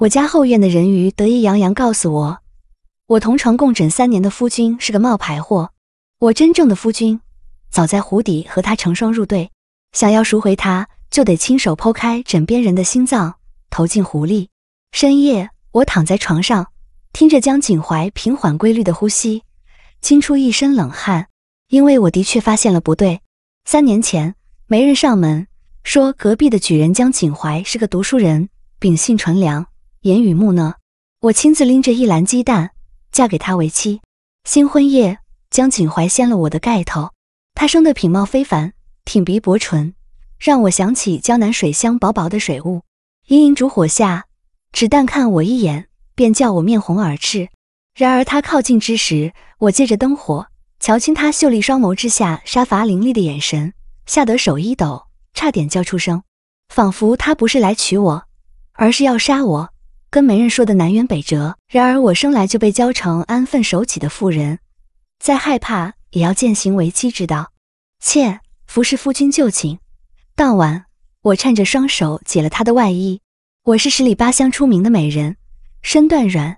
我家后院的人鱼得意洋洋告诉我，我同床共枕三年的夫君是个冒牌货，我真正的夫君早在湖底和他成双入对。想要赎回他，就得亲手剖开枕边人的心脏，投进湖里。深夜，我躺在床上，听着江景怀平缓规律的呼吸，惊出一身冷汗，因为我的确发现了不对。三年前，媒人上门说，隔壁的举人江景怀是个读书人，秉性纯良。言雨木呢？我亲自拎着一篮鸡蛋，嫁给他为妻。新婚夜，江锦怀掀了我的盖头。他生的品貌非凡，挺鼻薄唇，让我想起江南水乡薄薄的水雾。氤氲烛火下，只但看我一眼，便叫我面红耳赤。然而他靠近之时，我借着灯火瞧清他秀丽双眸之下杀伐凌厉的眼神，吓得手一抖，差点叫出声。仿佛他不是来娶我，而是要杀我。跟媒人说的南辕北辙。然而我生来就被教成安分守己的妇人，再害怕也要践行为妻之道。妾服侍夫君就寝，当晚我颤着双手解了他的外衣。我是十里八乡出名的美人，身段软，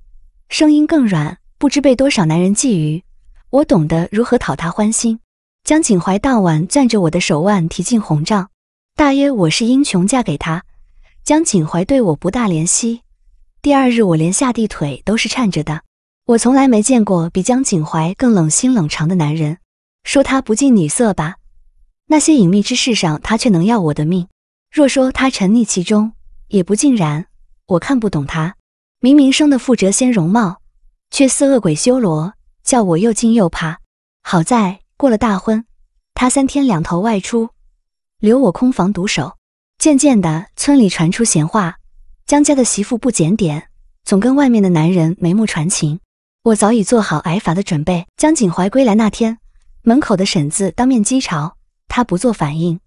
声音更软，不知被多少男人觊觎。我懂得如何讨他欢心。江景怀当晚攥着我的手腕提进红帐，大约我是英雄嫁给他。江景怀对我不大怜惜。第二日，我连下地腿都是颤着的。我从来没见过比江景怀更冷心冷肠的男人。说他不近女色吧，那些隐秘之事上，他却能要我的命；若说他沉溺其中，也不尽然。我看不懂他，明明生的富哲仙容貌，却似恶鬼修罗，叫我又惊又怕。好在过了大婚，他三天两头外出，留我空房独守。渐渐的，村里传出闲话。江家的媳妇不检点，总跟外面的男人眉目传情。我早已做好挨罚的准备。江景怀归来那天，门口的婶子当面讥嘲，他不做反应。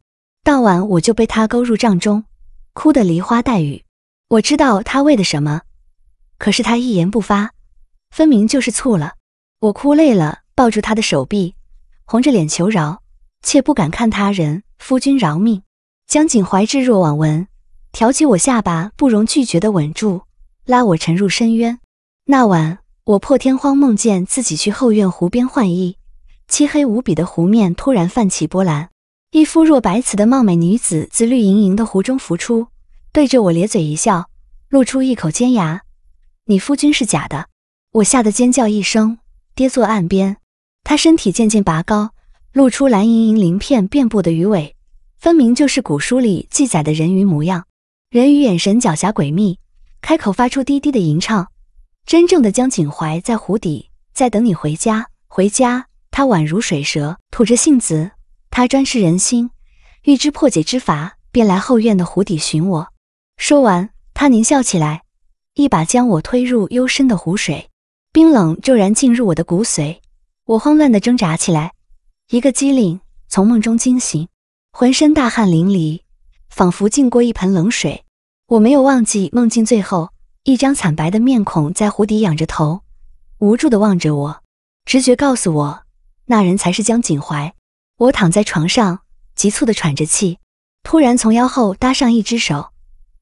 当晚我就被他勾入帐中，哭得梨花带雨。我知道他为的什么，可是他一言不发，分明就是醋了。我哭累了，抱住他的手臂，红着脸求饶，却不敢看他人。夫君饶命！江景怀置若罔闻。挑起我下巴，不容拒绝的吻住，拉我沉入深渊。那晚，我破天荒梦见自己去后院湖边换衣，漆黑无比的湖面突然泛起波澜，一肤若白瓷的貌美女子自绿莹莹的湖中浮出，对着我咧嘴一笑，露出一口尖牙。你夫君是假的！我吓得尖叫一声，跌坐岸边。她身体渐渐拔高，露出蓝莹莹鳞片遍布的鱼尾，分明就是古书里记载的人鱼模样。人鱼眼神狡黠诡秘，开口发出低低的吟唱，真正的江景怀在湖底，在等你回家。回家，他宛如水蛇，吐着信子，他专吃人心。欲知破解之法，便来后院的湖底寻我。说完，他狞笑起来，一把将我推入幽深的湖水，冰冷骤然浸入我的骨髓。我慌乱地挣扎起来，一个机灵，从梦中惊醒，浑身大汗淋漓，仿佛浸过一盆冷水。我没有忘记梦境最后一张惨白的面孔在湖底仰着头，无助地望着我。直觉告诉我，那人才是江景怀。我躺在床上，急促地喘着气，突然从腰后搭上一只手，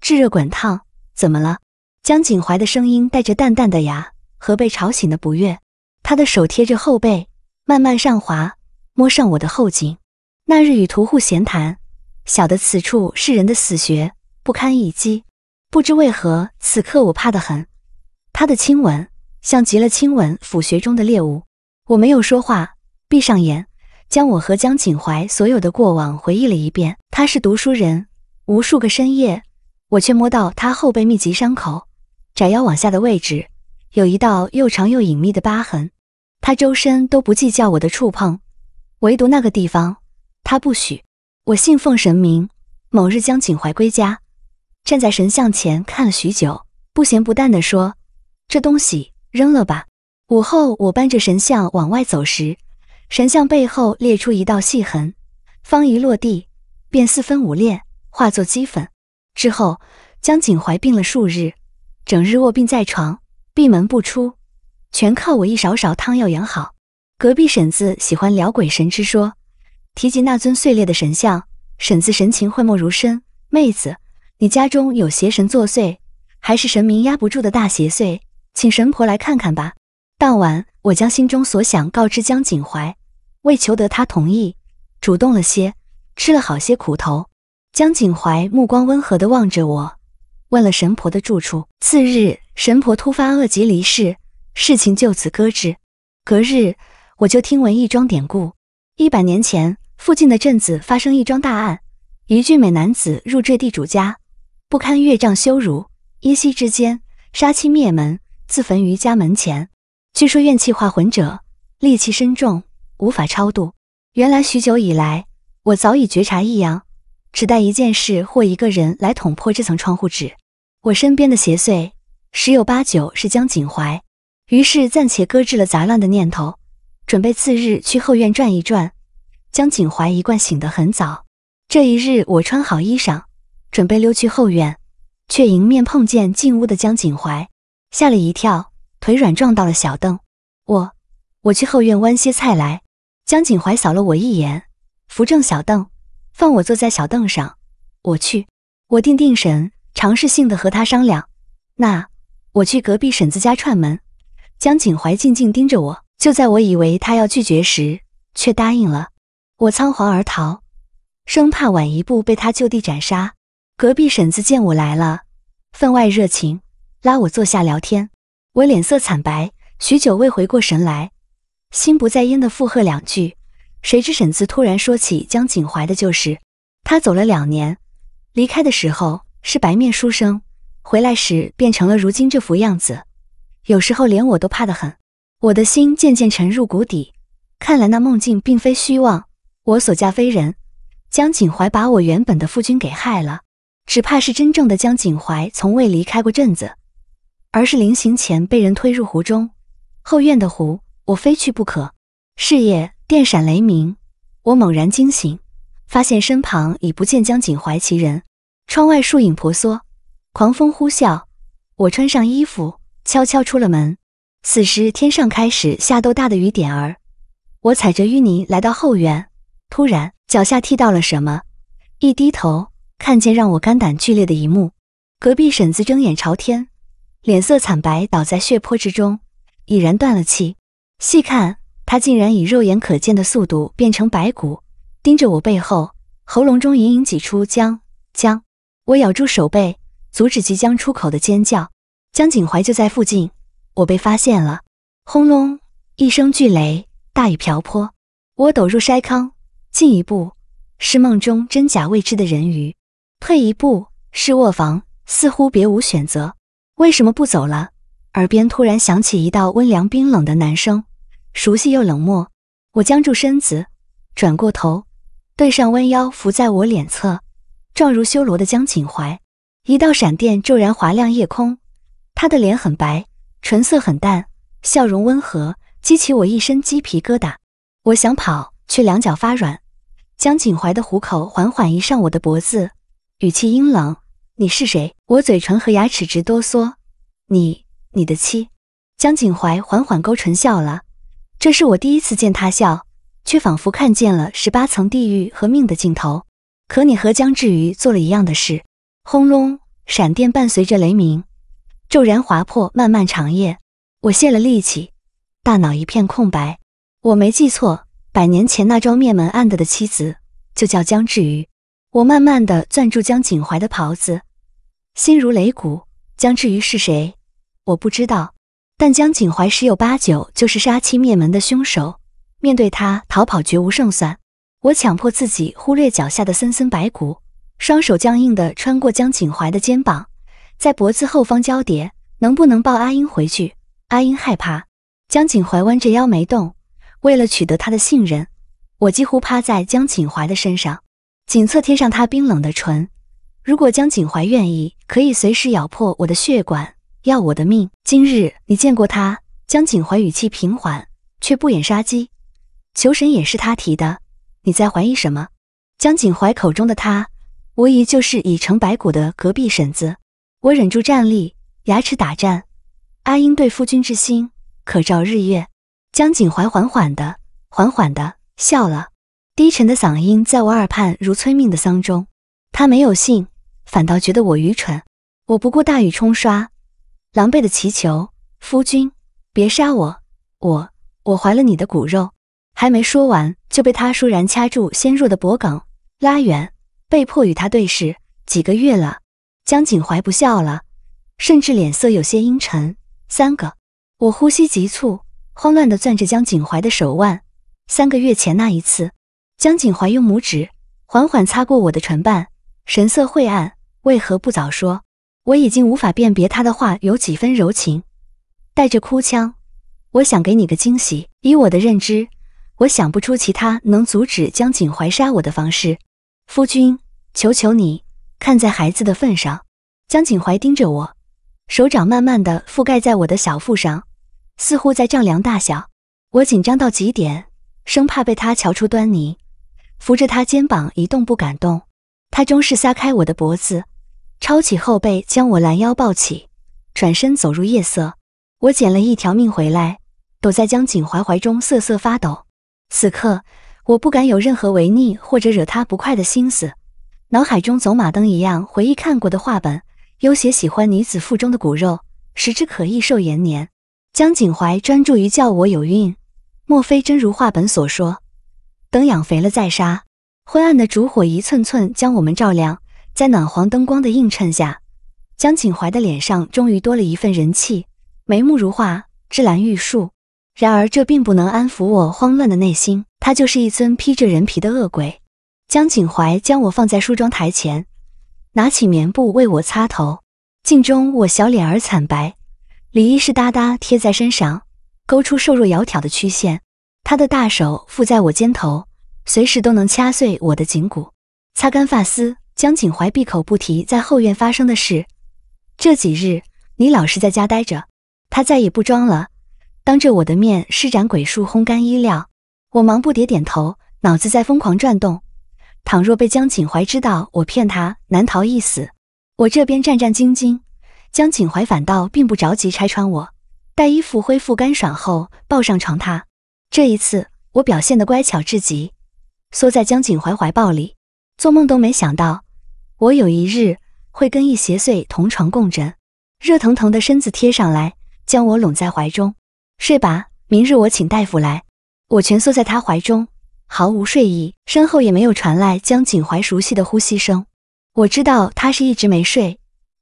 炙热滚烫。怎么了？江景怀的声音带着淡淡的哑和被吵醒的不悦。他的手贴着后背，慢慢上滑，摸上我的后颈。那日与屠户闲谈，晓得此处是人的死穴。不堪一击。不知为何，此刻我怕得很。他的亲吻像极了亲吻腐穴中的猎物。我没有说话，闭上眼，将我和江景怀所有的过往回忆了一遍。他是读书人，无数个深夜，我却摸到他后背密集伤口，窄腰往下的位置有一道又长又隐秘的疤痕。他周身都不计较我的触碰，唯独那个地方，他不许。我信奉神明，某日将景怀归家。站在神像前看了许久，不咸不淡的说：“这东西扔了吧。”午后，我搬着神像往外走时，神像背后裂出一道细痕，方一落地，便四分五裂，化作齑粉。之后，江景怀病了数日，整日卧病在床，闭门不出，全靠我一勺勺汤药养好。隔壁婶子喜欢聊鬼神之说，提及那尊碎裂的神像，婶子神情讳莫如深。妹子。你家中有邪神作祟，还是神明压不住的大邪祟，请神婆来看看吧。当晚，我将心中所想告知江景怀，为求得他同意，主动了些，吃了好些苦头。江景怀目光温和地望着我，问了神婆的住处。次日，神婆突发恶疾离世，事情就此搁置。隔日，我就听闻一桩典故：一百年前，附近的镇子发生一桩大案，一俊美男子入赘地主家。不堪岳丈羞辱，一夕之间杀妻灭门，自焚于家门前。据说怨气化魂者，戾气深重，无法超度。原来许久以来，我早已觉察异样，只待一件事或一个人来捅破这层窗户纸。我身边的邪祟，十有八九是江景怀。于是暂且搁置了杂乱的念头，准备次日去后院转一转。江景怀一贯醒得很早，这一日我穿好衣裳。准备溜去后院，却迎面碰见进屋的江锦怀，吓了一跳，腿软撞到了小凳。我，我去后院弯些菜来。江锦怀扫了我一眼，扶正小凳，放我坐在小凳上。我去，我定定神，尝试性的和他商量。那，我去隔壁婶子家串门。江锦怀静静盯着我，就在我以为他要拒绝时，却答应了。我仓皇而逃，生怕晚一步被他就地斩杀。隔壁婶子见我来了，分外热情，拉我坐下聊天。我脸色惨白，许久未回过神来，心不在焉的附和两句。谁知婶子突然说起江景怀的旧事，他走了两年，离开的时候是白面书生，回来时变成了如今这副样子。有时候连我都怕得很，我的心渐渐沉入谷底。看来那梦境并非虚妄，我所嫁非人，江景怀把我原本的夫君给害了。只怕是真正的江景怀从未离开过镇子，而是临行前被人推入湖中。后院的湖，我非去不可。是夜，电闪雷鸣，我猛然惊醒，发现身旁已不见江景怀其人。窗外树影婆娑，狂风呼啸。我穿上衣服，悄悄出了门。此时，天上开始下豆大的雨点儿。我踩着淤泥来到后院，突然脚下踢到了什么，一低头。看见让我肝胆剧烈的一幕，隔壁婶子睁眼朝天，脸色惨白，倒在血泊之中，已然断了气。细看，她竟然以肉眼可见的速度变成白骨，盯着我背后，喉咙中隐隐挤出“浆浆。我咬住手背，阻止即将出口的尖叫。江景怀就在附近，我被发现了。轰隆一声巨雷，大雨瓢泼，我抖入筛糠。进一步，是梦中真假未知的人鱼。退一步是卧房，似乎别无选择。为什么不走了？耳边突然响起一道温凉冰冷的男声，熟悉又冷漠。我僵住身子，转过头，对上弯腰伏在我脸侧、状如修罗的江景怀。一道闪电骤然划亮夜空，他的脸很白，唇色很淡，笑容温和，激起我一身鸡皮疙瘩。我想跑，却两脚发软。江景怀的虎口缓缓移上我的脖子。语气阴冷，你是谁？我嘴唇和牙齿直哆嗦。你，你的妻，江景淮缓缓勾唇笑了。这是我第一次见他笑，却仿佛看见了十八层地狱和命的尽头。可你和江志余做了一样的事。轰隆，闪电伴随着雷鸣，骤然划破漫漫长夜。我泄了力气，大脑一片空白。我没记错，百年前那桩灭门案的的妻子就叫江志余。我慢慢的攥住江锦怀的袍子，心如擂鼓。江志余是谁？我不知道，但江锦怀十有八九就是杀妻灭门的凶手。面对他，逃跑绝无胜算。我强迫自己忽略脚下的森森白骨，双手僵硬的穿过江锦怀的肩膀，在脖子后方交叠。能不能抱阿英回去？阿英害怕。江锦怀弯着腰没动。为了取得他的信任，我几乎趴在江锦怀的身上。锦侧贴上他冰冷的唇，如果江锦怀愿意，可以随时咬破我的血管，要我的命。今日你见过他，江锦怀语气平缓，却不掩杀机。求神也是他提的，你在怀疑什么？江锦怀口中的他，无疑就是已成白骨的隔壁婶子。我忍住战栗，牙齿打颤。阿英对夫君之心，可照日月。江锦怀缓缓的，缓缓的笑了。低沉的嗓音在我耳畔如催命的丧钟。他没有信，反倒觉得我愚蠢。我不顾大雨冲刷，狼狈的祈求：“夫君，别杀我！我……我怀了你的骨肉。”还没说完，就被他倏然掐住纤弱的脖梗，拉远，被迫与他对视。几个月了，江景怀不笑了，甚至脸色有些阴沉。三个……我呼吸急促，慌乱地攥着江景怀的手腕。三个月前那一次。江景怀用拇指缓缓擦过我的唇瓣，神色晦暗。为何不早说？我已经无法辨别他的话有几分柔情，带着哭腔。我想给你个惊喜。以我的认知，我想不出其他能阻止江景怀杀我的方式。夫君，求求你，看在孩子的份上。江景怀盯着我，手掌慢慢的覆盖在我的小腹上，似乎在丈量大小。我紧张到极点，生怕被他瞧出端倪。扶着他肩膀一动不敢动，他终是撒开我的脖子，抄起后背将我拦腰抱起，转身走入夜色。我捡了一条命回来，躲在江景怀怀中瑟瑟发抖。此刻我不敢有任何违逆或者惹他不快的心思，脑海中走马灯一样回忆看过的话本，优写喜欢女子腹中的骨肉，食之可益寿延年。江景怀专注于叫我有孕，莫非真如话本所说？等养肥了再杀。昏暗的烛火一寸寸将我们照亮，在暖黄灯光的映衬下，江景怀的脸上终于多了一份人气，眉目如画，芝兰玉树。然而这并不能安抚我慌乱的内心，他就是一尊披着人皮的恶鬼。江景怀将我放在梳妆台前，拿起棉布为我擦头，镜中我小脸儿惨白，里衣湿哒哒贴在身上，勾出瘦弱窈窕的曲线。他的大手附在我肩头，随时都能掐碎我的颈骨。擦干发丝，江景怀闭口不提在后院发生的事。这几日你老是在家待着，他再也不装了，当着我的面施展鬼术烘干衣料。我忙不迭点头，脑子在疯狂转动。倘若被江景怀知道我骗他，难逃一死。我这边战战兢兢，江景怀反倒并不着急拆穿我。待衣服恢复干爽后，抱上床榻。这一次，我表现得乖巧至极，缩在江景怀怀抱里，做梦都没想到，我有一日会跟一邪祟同床共枕，热腾腾的身子贴上来，将我拢在怀中。睡吧，明日我请大夫来。我蜷缩在他怀中，毫无睡意，身后也没有传来江景怀熟悉的呼吸声。我知道他是一直没睡，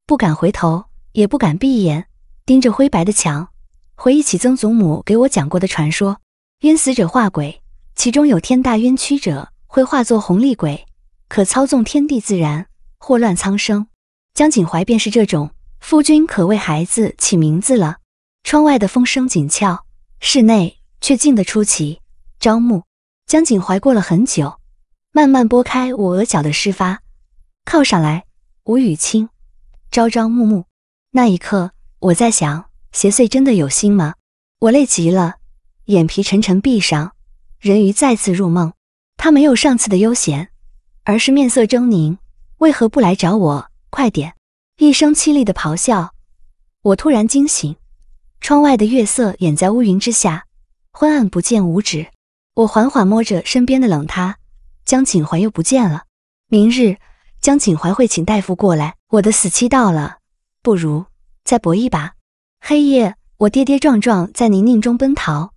不敢回头，也不敢闭眼，盯着灰白的墙，回忆起曾祖母给我讲过的传说。冤死者化鬼，其中有天大冤屈者会化作红厉鬼，可操纵天地自然，祸乱苍生。江景怀便是这种。夫君可为孩子起名字了。窗外的风声紧俏，室内却静得出奇。朝暮，江景怀过了很久，慢慢拨开我额角的湿发，靠上来。吴雨清，朝朝暮暮。那一刻，我在想，邪祟真的有心吗？我累极了。眼皮沉沉闭上，人鱼再次入梦。他没有上次的悠闲，而是面色狰狞。为何不来找我？快点！一声凄厉的咆哮，我突然惊醒。窗外的月色掩在乌云之下，昏暗不见五指。我缓缓摸着身边的冷，他江景怀又不见了。明日江景怀会请大夫过来，我的死期到了。不如再搏一把。黑夜，我跌跌撞撞在泥泞中奔逃。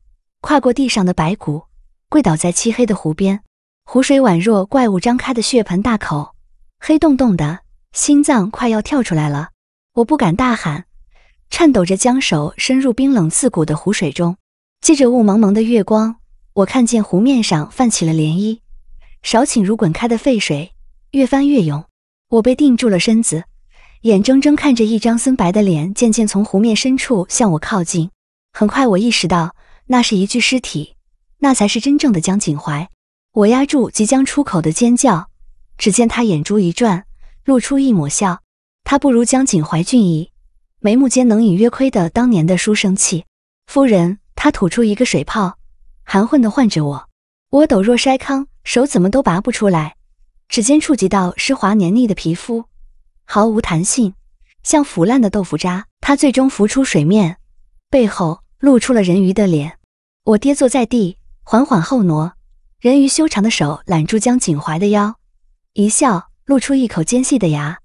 跨过地上的白骨，跪倒在漆黑的湖边，湖水宛若怪物张开的血盆大口，黑洞洞的心脏快要跳出来了。我不敢大喊，颤抖着将手伸入冰冷刺骨的湖水中。借着雾蒙蒙的月光，我看见湖面上泛起了涟漪，少顷如滚开的沸水，越翻越涌。我被定住了身子，眼睁睁看着一张森白的脸渐渐从湖面深处向我靠近。很快，我意识到。那是一具尸体，那才是真正的江景怀。我压住即将出口的尖叫，只见他眼珠一转，露出一抹笑。他不如江景怀俊逸，眉目间能隐约窥得当年的书生气。夫人，他吐出一个水泡，含混的唤着我。我抖若筛糠，手怎么都拔不出来，指尖触及到湿滑黏腻的皮肤，毫无弹性，像腐烂的豆腐渣。他最终浮出水面，背后。露出了人鱼的脸，我跌坐在地，缓缓后挪。人鱼修长的手揽住江景怀的腰，一笑，露出一口尖细的牙：“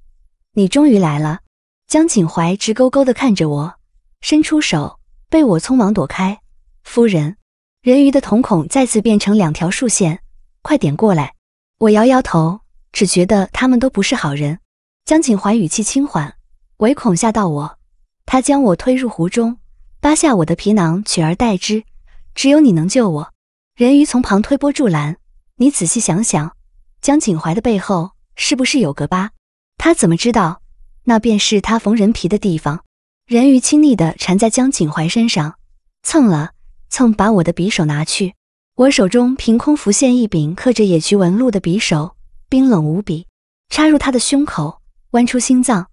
你终于来了。”江景怀直勾勾地看着我，伸出手，被我匆忙躲开。夫人，人鱼的瞳孔再次变成两条竖线，快点过来！我摇摇头，只觉得他们都不是好人。江景怀语气轻缓，唯恐吓到我，他将我推入湖中。扒下我的皮囊，取而代之，只有你能救我。人鱼从旁推波助澜，你仔细想想，江景怀的背后是不是有个疤？他怎么知道？那便是他缝人皮的地方。人鱼亲昵地缠在江景怀身上，蹭了蹭，把我的匕首拿去。我手中凭空浮现一柄刻着野菊纹路的匕首，冰冷无比，插入他的胸口，剜出心脏，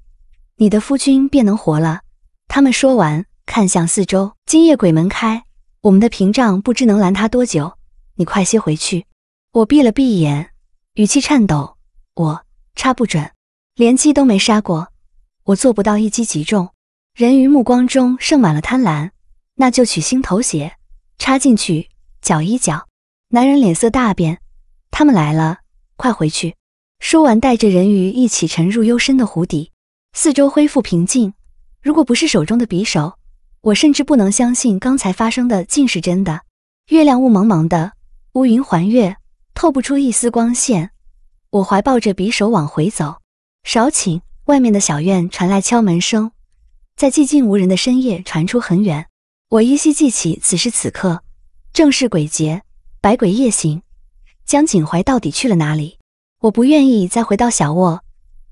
你的夫君便能活了。他们说完。看向四周，今夜鬼门开，我们的屏障不知能拦他多久。你快些回去。我闭了闭眼，语气颤抖：“我插不准，连鸡都没杀过，我做不到一击即中。”人鱼目光中盛满了贪婪。那就取心头血，插进去搅一搅。男人脸色大变：“他们来了，快回去！”说完，带着人鱼一起沉入幽深的湖底。四周恢复平静。如果不是手中的匕首。我甚至不能相信刚才发生的竟是真的。月亮雾蒙蒙的，乌云环月，透不出一丝光线。我怀抱着匕首往回走。少顷，外面的小院传来敲门声，在寂静无人的深夜传出很远。我依稀记起此时此刻，正是鬼节，百鬼夜行。江景淮到底去了哪里？我不愿意再回到小卧，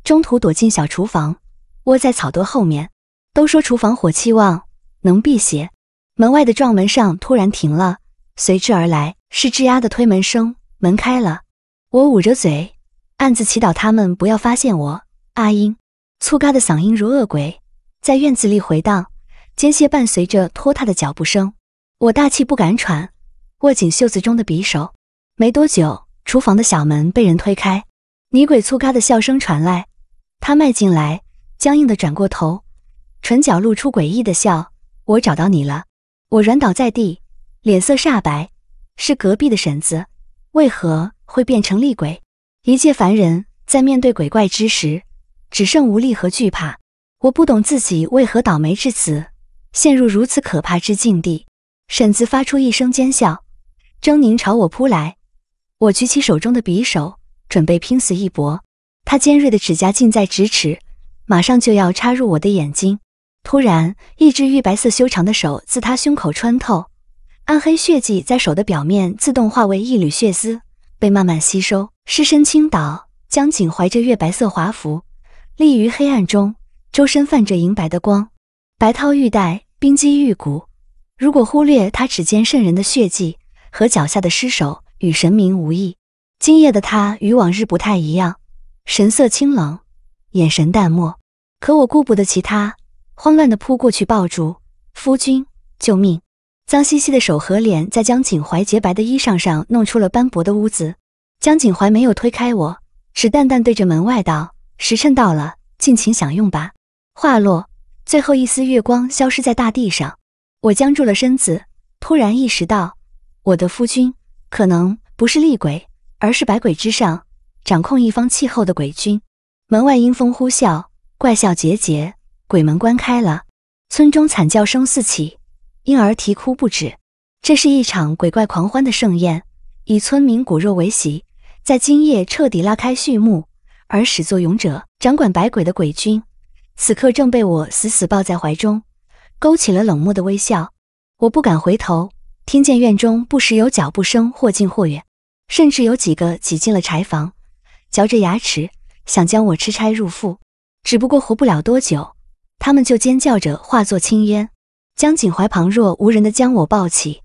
中途躲进小厨房，窝在草垛后面。都说厨房火气旺。能辟邪。门外的撞门声突然停了，随之而来是吱呀的推门声。门开了，我捂着嘴，暗自祈祷他们不要发现我。阿英，粗嘎的嗓音如恶鬼，在院子里回荡，间歇伴随着拖沓的脚步声。我大气不敢喘，握紧袖子中的匕首。没多久，厨房的小门被人推开，女鬼粗嘎的笑声传来。她迈进来，僵硬的转过头，唇角露出诡异的笑。我找到你了，我软倒在地，脸色煞白。是隔壁的婶子，为何会变成厉鬼？一介凡人在面对鬼怪之时，只剩无力和惧怕。我不懂自己为何倒霉至此，陷入如此可怕之境地。婶子发出一声尖笑，狰狞朝我扑来。我举起手中的匕首，准备拼死一搏。她尖锐的指甲近在咫尺，马上就要插入我的眼睛。突然，一只玉白色修长的手自他胸口穿透，暗黑血迹在手的表面自动化为一缕血丝，被慢慢吸收。尸身倾倒，江景怀着月白色华服，立于黑暗中，周身泛着银白的光，白绦玉带，冰肌玉骨。如果忽略他指尖渗人的血迹和脚下的尸首，与神明无异。今夜的他与往日不太一样，神色清冷，眼神淡漠。可我顾不得其他。慌乱地扑过去抱住夫君，救命！脏兮兮的手和脸在江景怀洁白的衣裳上弄出了斑驳的污渍。江景怀没有推开我，只淡淡对着门外道：“时辰到了，尽情享用吧。”话落，最后一丝月光消失在大地上，我僵住了身子，突然意识到，我的夫君可能不是厉鬼，而是百鬼之上掌控一方气候的鬼君。门外阴风呼啸，怪笑桀桀。鬼门关开了，村中惨叫声四起，婴儿啼哭不止。这是一场鬼怪狂欢的盛宴，以村民骨肉为席，在今夜彻底拉开序幕。而始作俑者，掌管百鬼的鬼君，此刻正被我死死抱在怀中，勾起了冷漠的微笑。我不敢回头，听见院中不时有脚步声或近或远，甚至有几个挤进了柴房，嚼着牙齿想将我吃差入腹，只不过活不了多久。他们就尖叫着化作青烟，江景怀旁若无人的将我抱起，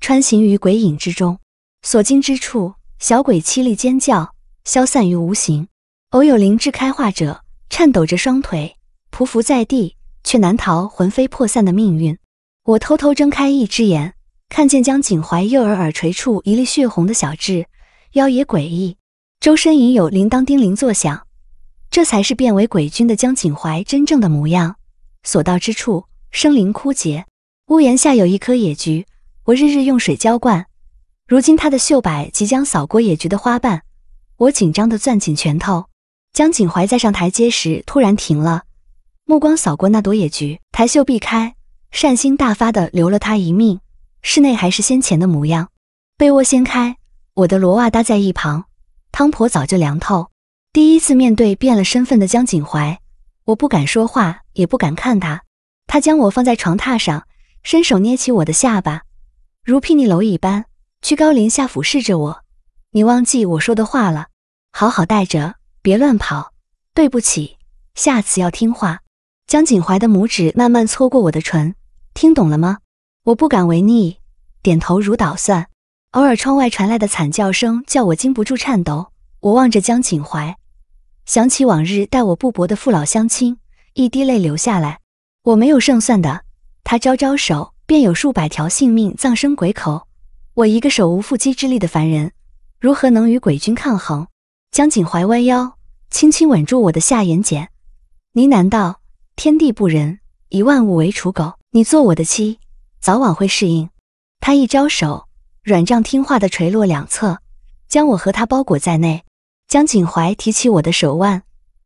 穿行于鬼影之中。所经之处，小鬼凄厉尖叫，消散于无形。偶有灵智开化者，颤抖着双腿匍匐在地，却难逃魂飞魄散的命运。我偷偷睁开一只眼，看见江景怀右耳耳垂处一粒血红的小痣，妖冶诡异，周身隐有铃铛叮铃作响。这才是变为鬼君的江景怀真正的模样。所到之处，生灵枯竭。屋檐下有一棵野菊，我日日用水浇灌。如今它的秀摆即将扫过野菊的花瓣，我紧张地攥紧拳头。江景淮在上台阶时突然停了，目光扫过那朵野菊，抬袖避开，善心大发地留了他一命。室内还是先前的模样，被窝掀开，我的罗袜搭在一旁，汤婆早就凉透。第一次面对变了身份的江景淮。我不敢说话，也不敢看他。他将我放在床榻上，伸手捏起我的下巴，如睥睨蝼蚁般居高临下俯视着我。你忘记我说的话了？好好带着，别乱跑。对不起，下次要听话。江景怀的拇指慢慢搓过我的唇，听懂了吗？我不敢违逆，点头如捣蒜。偶尔窗外传来的惨叫声，叫我禁不住颤抖。我望着江景怀。想起往日待我不薄的父老乡亲，一滴泪流下来。我没有胜算的。他招招手，便有数百条性命葬身鬼口。我一个手无缚鸡之力的凡人，如何能与鬼君抗衡？江景怀弯腰，轻轻吻住我的下眼睑，呢喃道：“天地不仁，以万物为刍狗。你做我的妻，早晚会适应。”他一招手，软帐听话的垂落两侧，将我和他包裹在内。江锦怀提起我的手腕，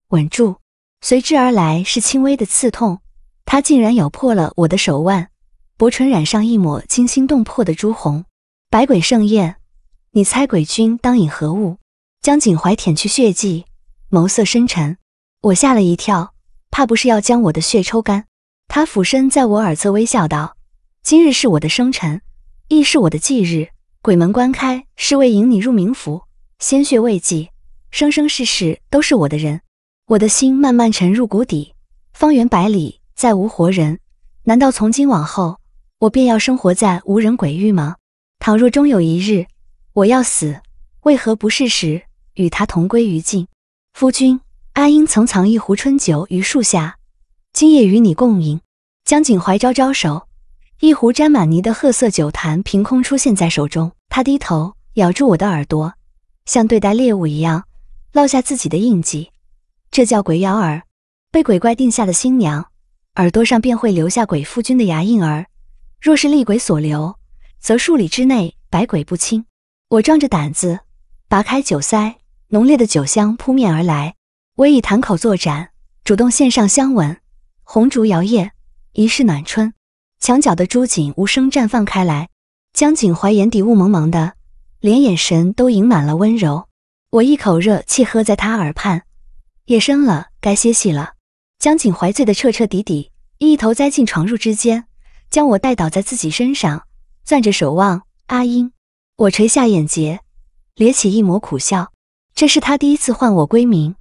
稳住。随之而来是轻微的刺痛，他竟然咬破了我的手腕，薄唇染上一抹惊心动魄的朱红。百鬼盛宴，你猜鬼君当饮何物？江锦怀舔去血迹，眸色深沉。我吓了一跳，怕不是要将我的血抽干。他俯身在我耳侧微笑道：“今日是我的生辰，亦是我的忌日。鬼门关开，是为引你入冥府。鲜血未尽。”生生世世都是我的人，我的心慢慢沉入谷底。方圆百里再无活人，难道从今往后我便要生活在无人鬼域吗？倘若终有一日我要死，为何不是时与他同归于尽？夫君，阿英曾藏一壶春酒于树下，今夜与你共饮。江景怀招招手，一壶沾满泥的褐色酒坛凭空出现在手中。他低头咬住我的耳朵，像对待猎物一样。烙下自己的印记，这叫鬼咬耳，被鬼怪定下的新娘，耳朵上便会留下鬼夫君的牙印儿。若是厉鬼所留，则数里之内百鬼不侵。我壮着胆子拔开酒塞，浓烈的酒香扑面而来。我以坛口作盏，主动献上香吻。红烛摇曳，一室暖春。墙角的朱槿无声绽放开来，江景怀眼底雾蒙蒙的，连眼神都盈满了温柔。我一口热气喝在他耳畔，夜深了，该歇息了。江景怀醉得彻彻底底，一头栽进床褥之间，将我带倒在自己身上，攥着手望阿英。我垂下眼睫，咧起一抹苦笑。这是他第一次唤我闺名，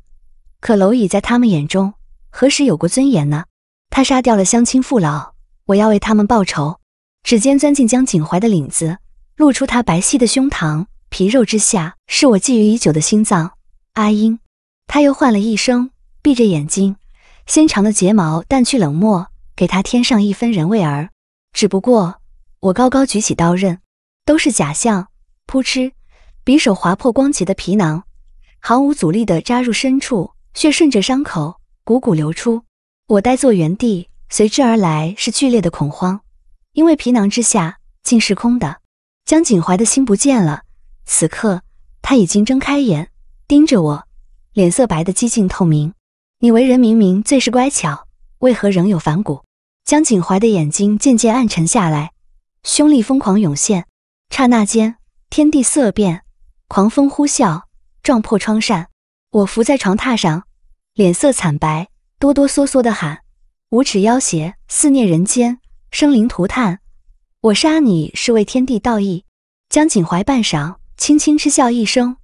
可蝼蚁在他们眼中，何时有过尊严呢？他杀掉了乡亲父老，我要为他们报仇。指尖钻进江景怀的领子，露出他白皙的胸膛。皮肉之下是我觊觎已久的心脏，阿英，他又唤了一声，闭着眼睛，纤长的睫毛淡去冷漠，给他添上一分人味儿。只不过我高高举起刀刃，都是假象。扑哧，匕首划破光洁的皮囊，毫无阻力的扎入深处，血顺着伤口汩汩流出。我呆坐原地，随之而来是剧烈的恐慌，因为皮囊之下竟是空的，江锦怀的心不见了。此刻他已经睁开眼，盯着我，脸色白得几近透明。你为人明明最是乖巧，为何仍有反骨？江景怀的眼睛渐渐暗沉下来，凶力疯狂涌现，刹那间天地色变，狂风呼啸，撞破窗扇。我伏在床榻上，脸色惨白，哆哆嗦嗦的喊：“无耻妖邪，肆虐人间，生灵涂炭！我杀你是为天地道义。”江景怀半晌。轻轻嗤笑一声，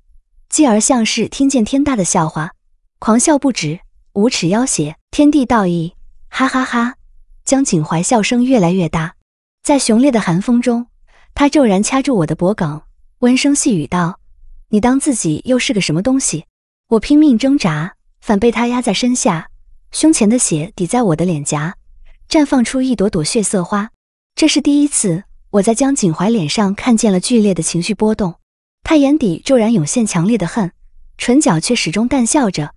继而像是听见天大的笑话，狂笑不止，五尺妖邪，天地道义，哈哈哈！江景怀笑声越来越大，在雄烈的寒风中，他骤然掐住我的脖梗，温声细语道：“你当自己又是个什么东西？”我拼命挣扎，反被他压在身下，胸前的血抵在我的脸颊，绽放出一朵朵血色花。这是第一次，我在江景怀脸上看见了剧烈的情绪波动。他眼底骤然涌现强烈的恨，唇角却始终淡笑着，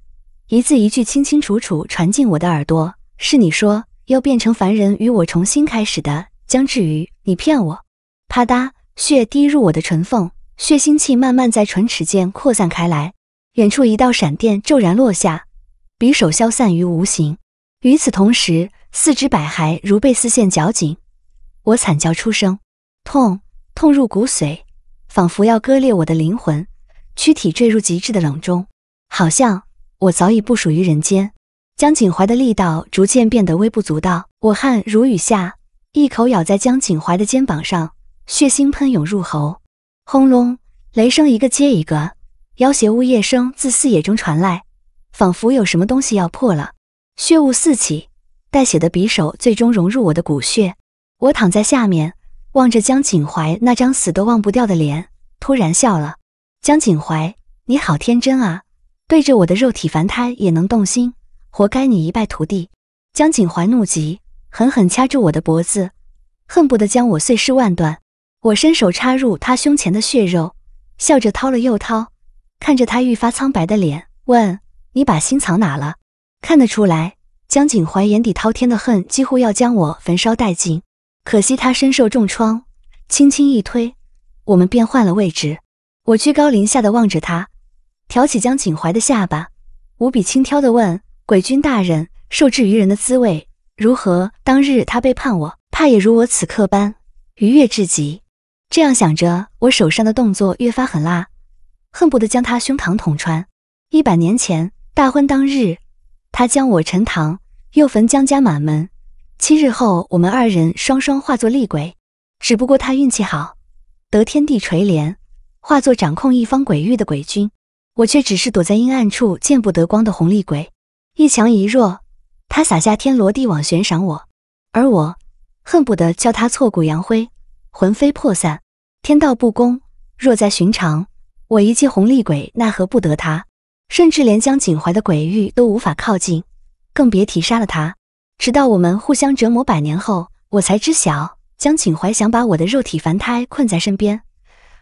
一字一句清清楚楚传进我的耳朵：“是你说要变成凡人与我重新开始的江志宇，你骗我！”啪嗒，血滴入我的唇缝，血腥气慢慢在唇齿间扩散开来。远处一道闪电骤然落下，匕首消散于无形。与此同时，四肢百骸如被丝线绞紧，我惨叫出声，痛，痛入骨髓。仿佛要割裂我的灵魂，躯体坠入极致的冷中，好像我早已不属于人间。江景怀的力道逐渐变得微不足道，我汗如雨下，一口咬在江景怀的肩膀上，血腥喷涌入喉。轰隆，雷声一个接一个，妖邪呜咽声自四野中传来，仿佛有什么东西要破了。血雾四起，带血的匕首最终融入我的骨血。我躺在下面。望着江景怀那张死都忘不掉的脸，突然笑了。江景怀，你好天真啊，对着我的肉体凡胎也能动心，活该你一败涂地。江景怀怒极，狠狠掐住我的脖子，恨不得将我碎尸万段。我伸手插入他胸前的血肉，笑着掏了又掏，看着他愈发苍白的脸，问：“你把心藏哪了？”看得出来，江景怀眼底滔天的恨几乎要将我焚烧殆尽。可惜他身受重创，轻轻一推，我们便换了位置。我居高临下的望着他，挑起江锦怀的下巴，无比轻佻的问：“鬼君大人受制于人的滋味如何？当日他背叛我，怕也如我此刻般愉悦至极。”这样想着，我手上的动作越发狠辣，恨不得将他胸膛捅穿。一百年前大婚当日，他将我沉塘，又焚江家满门。七日后，我们二人双双化作厉鬼。只不过他运气好，得天地垂怜，化作掌控一方鬼域的鬼君；我却只是躲在阴暗处见不得光的红厉鬼。一强一弱，他撒下天罗地网悬赏我，而我恨不得叫他挫骨扬灰、魂飞魄散。天道不公，若在寻常，我一记红厉鬼奈何不得他，甚至连江锦怀的鬼域都无法靠近，更别提杀了他。直到我们互相折磨百年后，我才知晓江景怀想把我的肉体凡胎困在身边，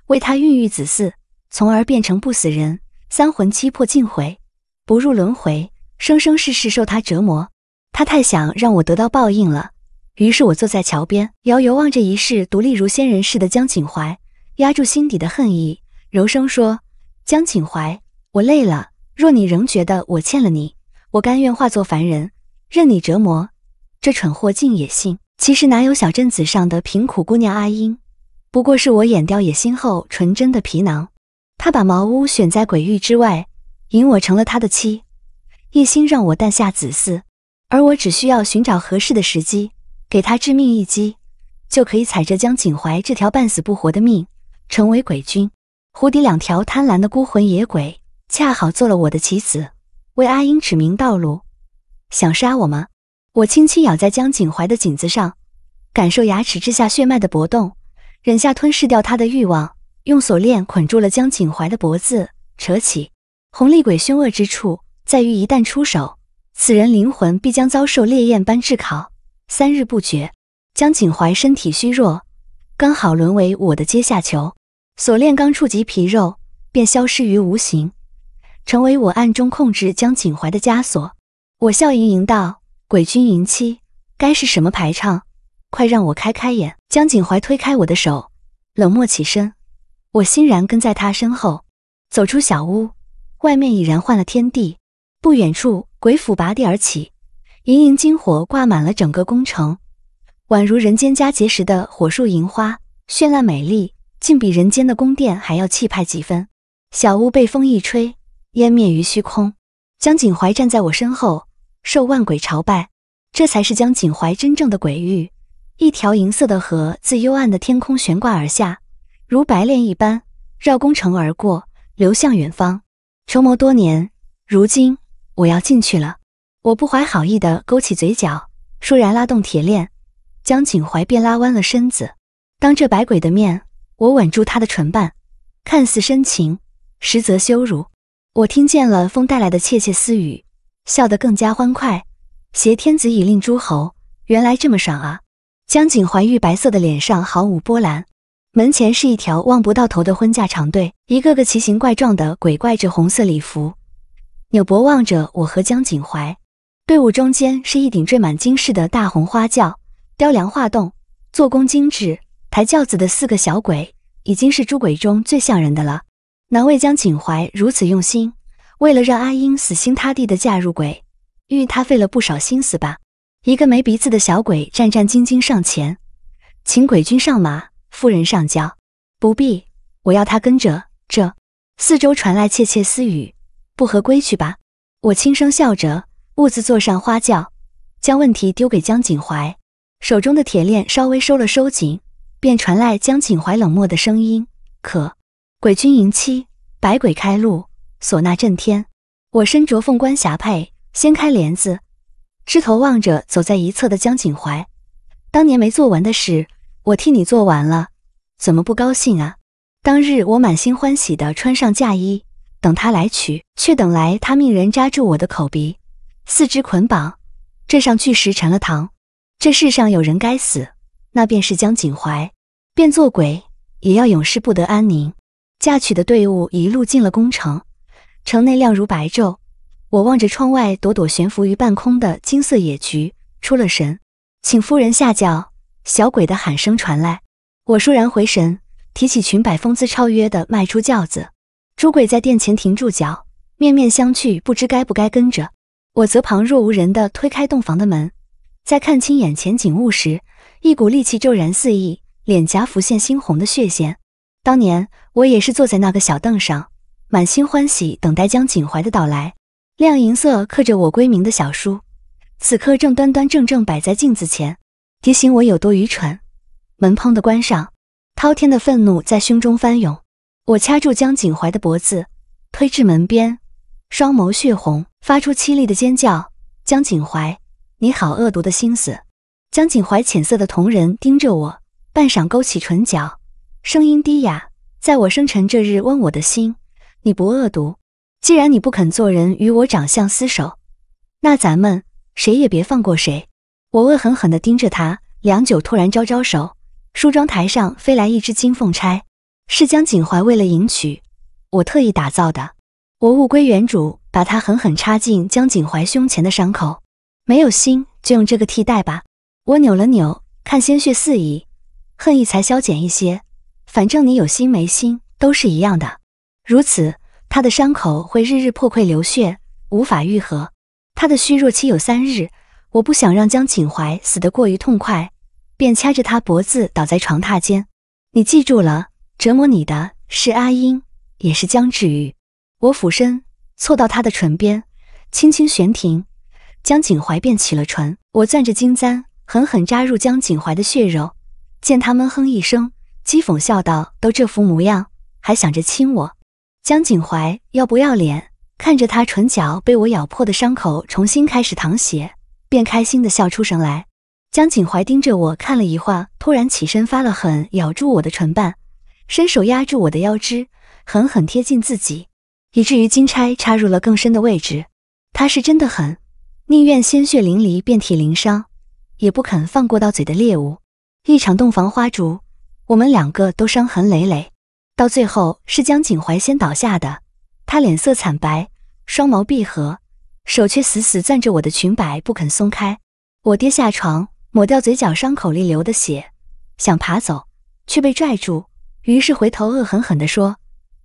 为他孕育子嗣，从而变成不死人，三魂七魄尽毁，不入轮回，生生世世受他折磨。他太想让我得到报应了。于是我坐在桥边，遥遥望着一世独立如仙人似的江景怀，压住心底的恨意，柔声说：“江景怀，我累了。若你仍觉得我欠了你，我甘愿化作凡人。”任你折磨，这蠢货竟也信。其实哪有小镇子上的贫苦姑娘阿英？不过是我掩掉野心后纯真的皮囊。他把茅屋选在鬼域之外，引我成了他的妻，一心让我诞下子嗣。而我只需要寻找合适的时机，给他致命一击，就可以踩着江景怀这条半死不活的命，成为鬼君。湖底两条贪婪的孤魂野鬼，恰好做了我的棋子，为阿英指明道路。想杀我吗？我轻轻咬在江景怀的颈子上，感受牙齿之下血脉的搏动，忍下吞噬掉他的欲望，用锁链捆住了江景怀的脖子，扯起。红厉鬼凶恶之处在于，一旦出手，此人灵魂必将遭受烈焰般炙烤，三日不绝。江景怀身体虚弱，刚好沦为我的阶下囚。锁链刚触及皮肉，便消失于无形，成为我暗中控制江景怀的枷锁。我笑盈盈道：“鬼君迎妻，该是什么排场？快让我开开眼。”江景怀推开我的手，冷漠起身。我欣然跟在他身后，走出小屋。外面已然换了天地。不远处，鬼府拔地而起，盈盈金火挂满了整个宫城，宛如人间佳节时的火树银花，绚烂美丽，竟比人间的宫殿还要气派几分。小屋被风一吹，湮灭于虚空。江锦怀站在我身后，受万鬼朝拜，这才是江锦怀真正的鬼域。一条银色的河自幽暗的天空悬挂而下，如白练一般绕宫城而过，流向远方。筹谋多年，如今我要进去了。我不怀好意地勾起嘴角，倏然拉动铁链，江锦怀便拉弯了身子。当着百鬼的面，我吻住他的唇瓣，看似深情，实则羞辱。我听见了风带来的窃窃私语，笑得更加欢快。挟天子以令诸侯，原来这么爽啊！江景怀玉白色的脸上毫无波澜。门前是一条望不到头的婚嫁长队，一个个奇形怪状的鬼怪着红色礼服。扭脖望着我和江景怀，队伍中间是一顶缀满金饰的大红花轿，雕梁画栋，做工精致。抬轿子的四个小鬼已经是诸鬼中最像人的了。难为江景怀如此用心，为了让阿英死心塌地的嫁入鬼，遇他费了不少心思吧。一个没鼻子的小鬼战战兢兢上前，请鬼君上马，夫人上轿。不必，我要他跟着。这四周传来窃窃私语，不合规矩吧？我轻声笑着，兀自坐上花轿，将问题丢给江景怀。手中的铁链稍微收了收紧，便传来江景怀冷漠的声音：“可。”鬼军迎妻，百鬼开路，唢呐震天。我身着凤冠霞帔，掀开帘子，枝头望着走在一侧的江景怀。当年没做完的事，我替你做完了，怎么不高兴啊？当日我满心欢喜地穿上嫁衣，等他来娶，却等来他命人扎住我的口鼻，四肢捆绑，镇上巨石沉了塘。这世上有人该死，那便是江景怀，便做鬼也要永世不得安宁。嫁娶的队伍一路进了宫城，城内亮如白昼。我望着窗外朵朵悬浮于半空的金色野菊，出了神。请夫人下轿。小鬼的喊声传来，我倏然回神，提起裙摆，风姿超约的迈出轿子。诸鬼在殿前停住脚，面面相觑，不知该不该跟着。我则旁若无人地推开洞房的门，在看清眼前景物时，一股戾气骤然四溢，脸颊浮现猩红的血线。当年。我也是坐在那个小凳上，满心欢喜等待江景怀的到来。亮银色刻着我闺名的小书，此刻正端端正正摆在镜子前，提醒我有多愚蠢。门砰的关上，滔天的愤怒在胸中翻涌。我掐住江景怀的脖子，推至门边，双眸血红，发出凄厉的尖叫。江景怀，你好恶毒的心思！江景怀浅色的瞳仁盯着我，半晌勾起唇角，声音低哑。在我生辰这日，温我的心，你不恶毒。既然你不肯做人与我长相厮守，那咱们谁也别放过谁。我恶狠狠地盯着他，良久，突然招招手，梳妆台上飞来一只金凤钗，是江锦怀为了迎娶我特意打造的。我物归原主，把它狠狠插进江锦怀胸前的伤口。没有心，就用这个替代吧。我扭了扭，看鲜血四溢，恨意才消减一些。反正你有心没心都是一样的，如此他的伤口会日日破溃流血，无法愈合。他的虚弱期有三日，我不想让江景怀死得过于痛快，便掐着他脖子倒在床榻间。你记住了，折磨你的，是阿英，也是江治愈。我俯身凑到他的唇边，轻轻悬停，江景怀便起了唇。我攥着金簪，狠狠扎入江景怀的血肉，见他闷哼一声。讥讽笑道：“都这副模样，还想着亲我？江景怀要不要脸？看着他唇角被我咬破的伤口重新开始淌血，便开心的笑出声来。江景怀盯着我看了一会儿，突然起身发了狠，咬住我的唇瓣，伸手压住我的腰肢，狠狠贴近自己，以至于金钗插入了更深的位置。他是真的狠，宁愿鲜血淋漓、遍体鳞伤，也不肯放过到嘴的猎物。一场洞房花烛。”我们两个都伤痕累累，到最后是江景怀先倒下的，他脸色惨白，双眸闭合，手却死死攥着我的裙摆不肯松开。我跌下床，抹掉嘴角伤口里流的血，想爬走，却被拽住，于是回头恶狠狠地说：“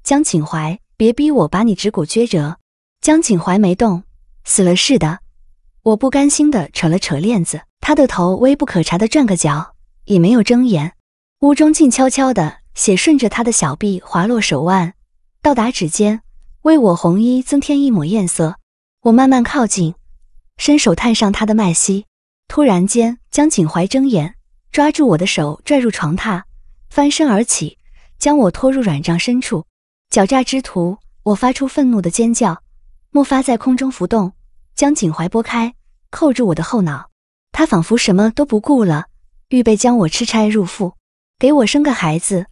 江景淮，别逼我把你指骨撅折。”江景怀没动，死了似的。我不甘心地扯了扯链子，他的头微不可察地转个角，已没有睁眼。屋中静悄悄的，血顺着他的小臂滑落手腕，到达指尖，为我红衣增添一抹艳色。我慢慢靠近，伸手探上他的脉息，突然间将景怀睁眼，抓住我的手拽入床榻，翻身而起，将我拖入软帐深处。狡诈之徒，我发出愤怒的尖叫，木发在空中浮动，将景怀拨开，扣住我的后脑。他仿佛什么都不顾了，预备将我吃差入腹。给我生个孩子，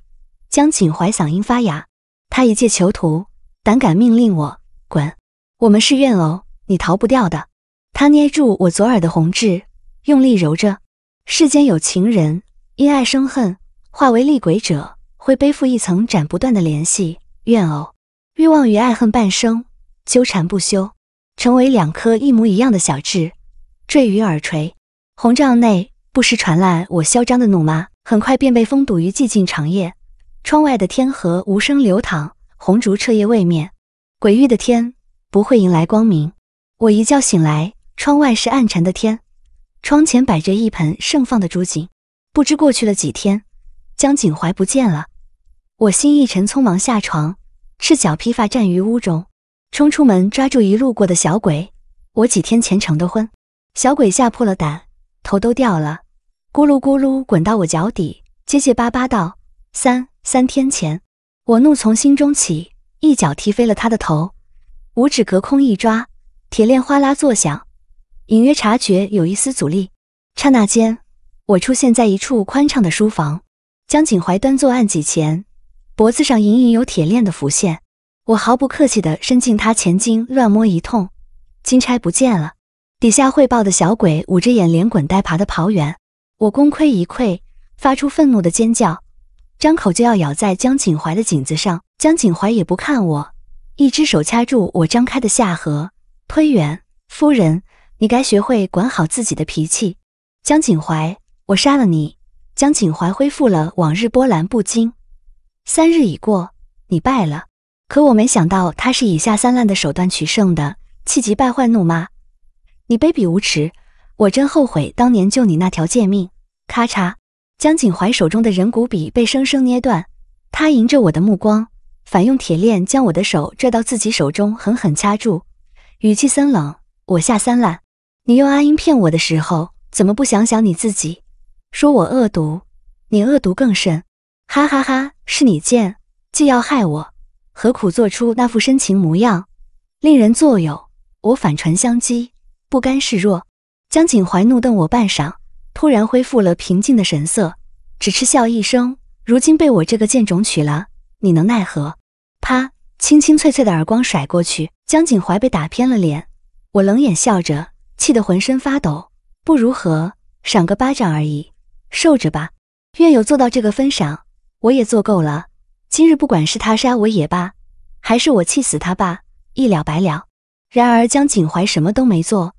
江锦怀嗓音发哑。他一介囚徒，胆敢命令我滚？我们是怨偶，你逃不掉的。他捏住我左耳的红痣，用力揉着。世间有情人因爱生恨，化为厉鬼者会背负一层斩不断的联系。怨偶，欲望与爱恨半生纠缠不休，成为两颗一模一样的小痣，坠于耳垂。红帐内不时传来我嚣张的怒骂。很快便被封堵于寂静长夜，窗外的天河无声流淌，红烛彻夜未灭。鬼域的天不会迎来光明。我一觉醒来，窗外是暗沉的天，窗前摆着一盆盛放的朱槿。不知过去了几天，江景怀不见了。我心一沉，匆忙下床，赤脚披发站于屋中，冲出门抓住一路过的小鬼。我几天前成的婚，小鬼吓破了胆，头都掉了。咕噜咕噜滚到我脚底，结结巴巴道：“三三天前，我怒从心中起，一脚踢飞了他的头，五指隔空一抓，铁链哗啦作响，隐约察觉有一丝阻力。刹那间，我出现在一处宽敞的书房，将景怀端坐案几前，脖子上隐隐有铁链的浮现。我毫不客气地伸进他前襟乱摸一通，金钗不见了。底下汇报的小鬼捂着眼，连滚带爬的跑远。”我功亏一篑，发出愤怒的尖叫，张口就要咬在江景怀的颈子上。江景怀也不看我，一只手掐住我张开的下颌，推远。夫人，你该学会管好自己的脾气。江景怀，我杀了你！江景怀恢复了往日波澜不惊。三日已过，你败了。可我没想到他是以下三滥的手段取胜的，气急败坏怒骂：“你卑鄙无耻！”我真后悔当年救你那条贱命！咔嚓，江景怀手中的人骨笔被生生捏断。他迎着我的目光，反用铁链将我的手拽到自己手中，狠狠掐住，语气森冷。我下三滥，你用阿英骗我的时候，怎么不想想你自己？说我恶毒，你恶毒更甚！哈哈哈，是你贱，既要害我，何苦做出那副深情模样，令人作呕？我反唇相讥，不甘示弱。江锦怀怒瞪我半晌，突然恢复了平静的神色，只嗤笑一声：“如今被我这个贱种娶了，你能奈何？”啪，清清脆脆的耳光甩过去，江锦怀被打偏了脸。我冷眼笑着，气得浑身发抖。不如何，赏个巴掌而已，受着吧。愿有做到这个份上，我也做够了。今日不管是他杀我也罢，还是我气死他罢，一了百了。然而江锦怀什么都没做。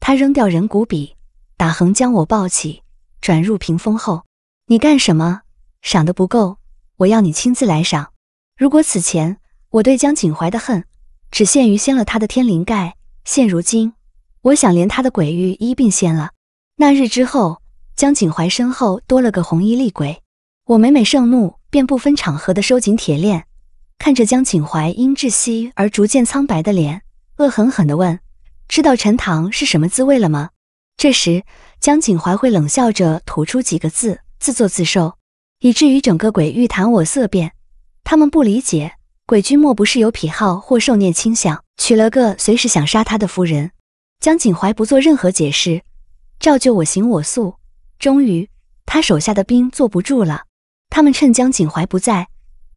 他扔掉人骨笔，打横将我抱起，转入屏风后。你干什么？赏的不够，我要你亲自来赏。如果此前我对江景怀的恨只限于掀了他的天灵盖，现如今，我想连他的鬼域一并掀了。那日之后，江景怀身后多了个红衣厉鬼。我每每盛怒，便不分场合的收紧铁链，看着江景怀因窒息而逐渐苍白的脸，恶狠狠地问。知道陈塘是什么滋味了吗？这时，江景怀会冷笑着吐出几个字：“自作自受。”以至于整个鬼域谈我色变。他们不理解，鬼君莫不是有癖好或受虐倾向，娶了个随时想杀他的夫人？江景怀不做任何解释，照旧我行我素。终于，他手下的兵坐不住了，他们趁江景怀不在，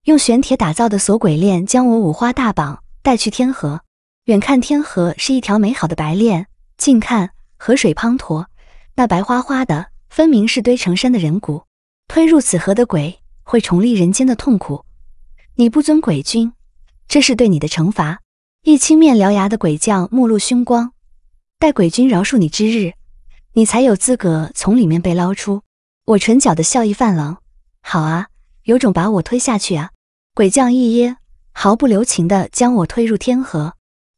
用玄铁打造的锁鬼链将我五花大绑，带去天河。远看天河是一条美好的白链，近看河水滂沱，那白花花的分明是堆成山的人骨。推入此河的鬼会重历人间的痛苦。你不尊鬼君，这是对你的惩罚。一青面獠牙的鬼将目露凶光，待鬼君饶恕你之日，你才有资格从里面被捞出。我唇角的笑意泛冷。好啊，有种把我推下去啊！鬼将一噎，毫不留情地将我推入天河。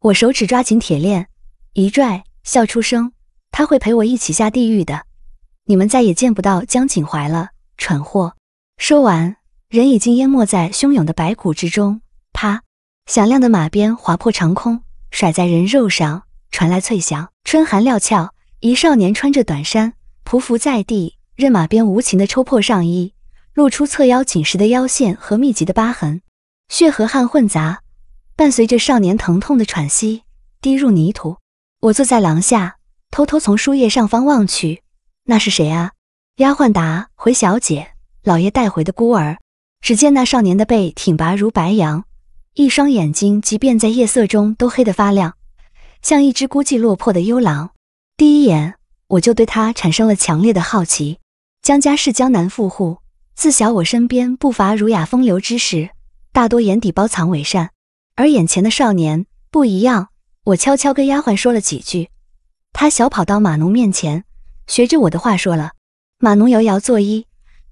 我手指抓紧铁链，一拽，笑出声。他会陪我一起下地狱的。你们再也见不到江景怀了，蠢货！说完，人已经淹没在汹涌的白骨之中。啪！响亮的马鞭划破长空，甩在人肉上，传来脆响。春寒料峭，一少年穿着短衫，匍匐在地，任马鞭无情地抽破上衣，露出侧腰紧实的腰线和密集的疤痕，血和汗混杂。伴随着少年疼痛的喘息，滴入泥土。我坐在廊下，偷偷从书页上方望去。那是谁啊？丫鬟答回小姐，老爷带回的孤儿。只见那少年的背挺拔如白杨，一双眼睛即便在夜色中都黑得发亮，像一只孤寂落魄的幽狼。第一眼，我就对他产生了强烈的好奇。江家是江南富户，自小我身边不乏儒雅风流之士，大多眼底包藏伪善。而眼前的少年不一样，我悄悄跟丫鬟说了几句，他小跑到马奴面前，学着我的话说了。马奴摇摇作揖，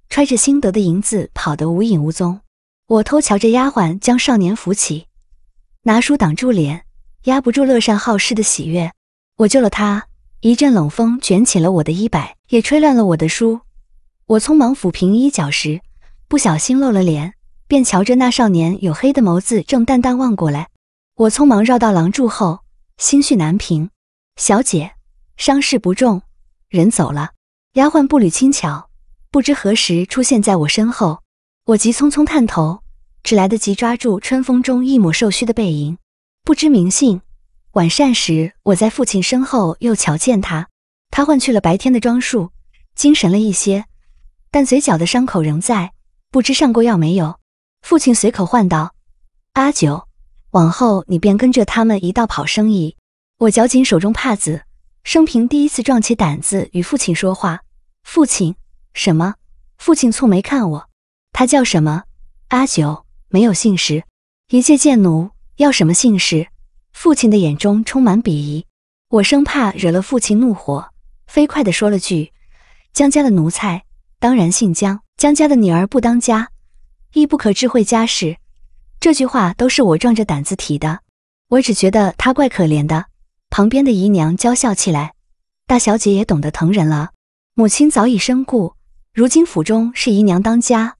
揣着新得的银子跑得无影无踪。我偷瞧着丫鬟将少年扶起，拿书挡住脸，压不住乐善好施的喜悦。我救了他，一阵冷风卷起了我的衣摆，也吹乱了我的书。我匆忙抚平衣角时，不小心露了脸。便瞧着那少年黝黑的眸子正淡淡望过来，我匆忙绕到廊柱后，心绪难平。小姐，伤势不重，人走了。丫鬟步履轻巧，不知何时出现在我身后。我急匆匆探头，只来得及抓住春风中一抹瘦削的背影，不知名姓。晚膳时，我在父亲身后又瞧见他，他换去了白天的装束，精神了一些，但嘴角的伤口仍在，不知上过药没有。父亲随口唤道：“阿九，往后你便跟着他们一道跑生意。”我绞紧手中帕子，生平第一次壮起胆子与父亲说话。父亲，什么？父亲蹙眉看我，他叫什么？阿九没有姓氏，一介贱奴要什么姓氏？父亲的眼中充满鄙夷。我生怕惹了父亲怒火，飞快的说了句：“江家的奴才当然姓江，江家的女儿不当家。”亦不可智慧家事，这句话都是我壮着胆子提的。我只觉得他怪可怜的。旁边的姨娘娇笑起来，大小姐也懂得疼人了。母亲早已身故，如今府中是姨娘当家，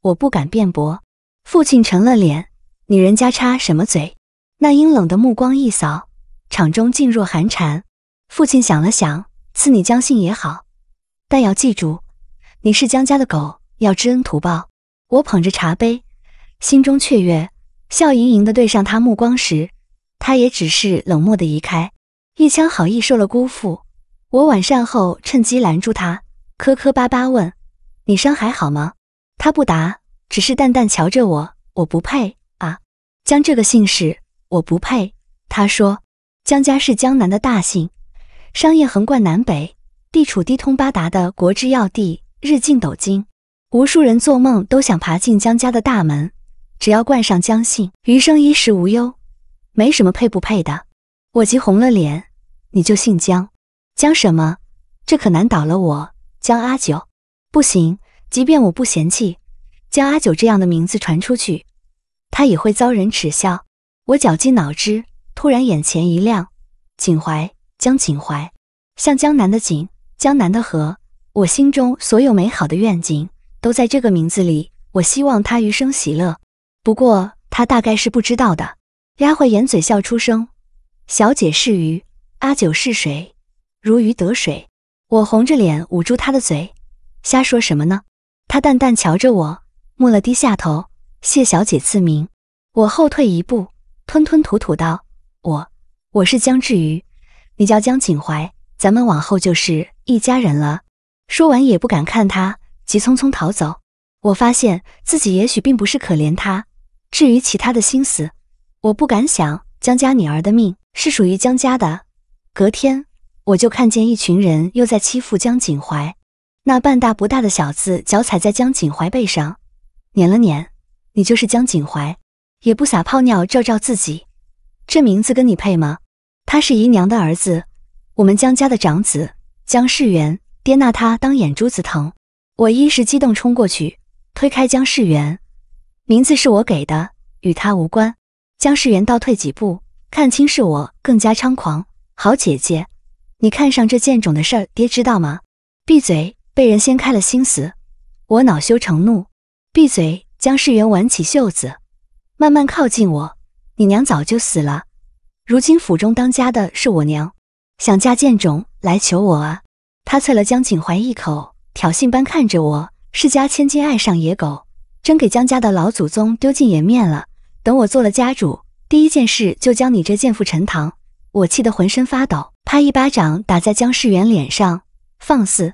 我不敢辩驳。父亲沉了脸，女人家插什么嘴？那阴冷的目光一扫，场中静若寒蝉。父亲想了想，赐你江姓也好，但要记住，你是江家的狗，要知恩图报。我捧着茶杯，心中雀跃，笑盈盈地对上他目光时，他也只是冷漠地移开。一腔好意受了辜负，我晚膳后趁机拦住他，磕磕巴巴问：“你伤还好吗？”他不答，只是淡淡瞧着我：“我不配啊，江这个姓氏，我不配。”他说：“江家是江南的大姓，商业横贯南北，地处低通八达的国之要地，日进斗金。”无数人做梦都想爬进江家的大门，只要冠上江姓，余生衣食无忧，没什么配不配的。我急红了脸，你就姓江，江什么？这可难倒了我。江阿九，不行，即便我不嫌弃，江阿九这样的名字传出去，他也会遭人耻笑。我绞尽脑汁，突然眼前一亮，景怀，江景怀，像江南的景，江南的河，我心中所有美好的愿景。都在这个名字里，我希望他余生喜乐。不过他大概是不知道的。丫鬟掩嘴笑出声：“小姐是鱼，阿九是谁？如鱼得水。”我红着脸捂住她的嘴：“瞎说什么呢？”她淡淡瞧着我，默了，低下头，谢小姐赐名。我后退一步，吞吞吐吐道：“我，我是江志余，你叫江景怀，咱们往后就是一家人了。”说完也不敢看他。急匆匆逃走，我发现自己也许并不是可怜他。至于其他的心思，我不敢想。江家女儿的命是属于江家的。隔天，我就看见一群人又在欺负江锦怀。那半大不大的小子脚踩在江锦怀背上，碾了碾。你就是江锦怀，也不撒泡尿照照自己，这名字跟你配吗？他是姨娘的儿子，我们江家的长子江世元，爹拿他当眼珠子疼。我一时激动冲过去，推开姜世元。名字是我给的，与他无关。姜世元倒退几步，看清是我，更加猖狂。好姐姐，你看上这贱种的事儿，爹知道吗？闭嘴！被人掀开了心思，我恼羞成怒。闭嘴！姜世元挽起袖子，慢慢靠近我。你娘早就死了，如今府中当家的是我娘。想嫁贱种来求我啊？他啐了江景淮一口。挑衅般看着我，世家千金爱上野狗，真给江家的老祖宗丢尽颜面了。等我做了家主，第一件事就将你这贱妇沉塘。我气得浑身发抖，啪一巴掌打在江世元脸上。放肆！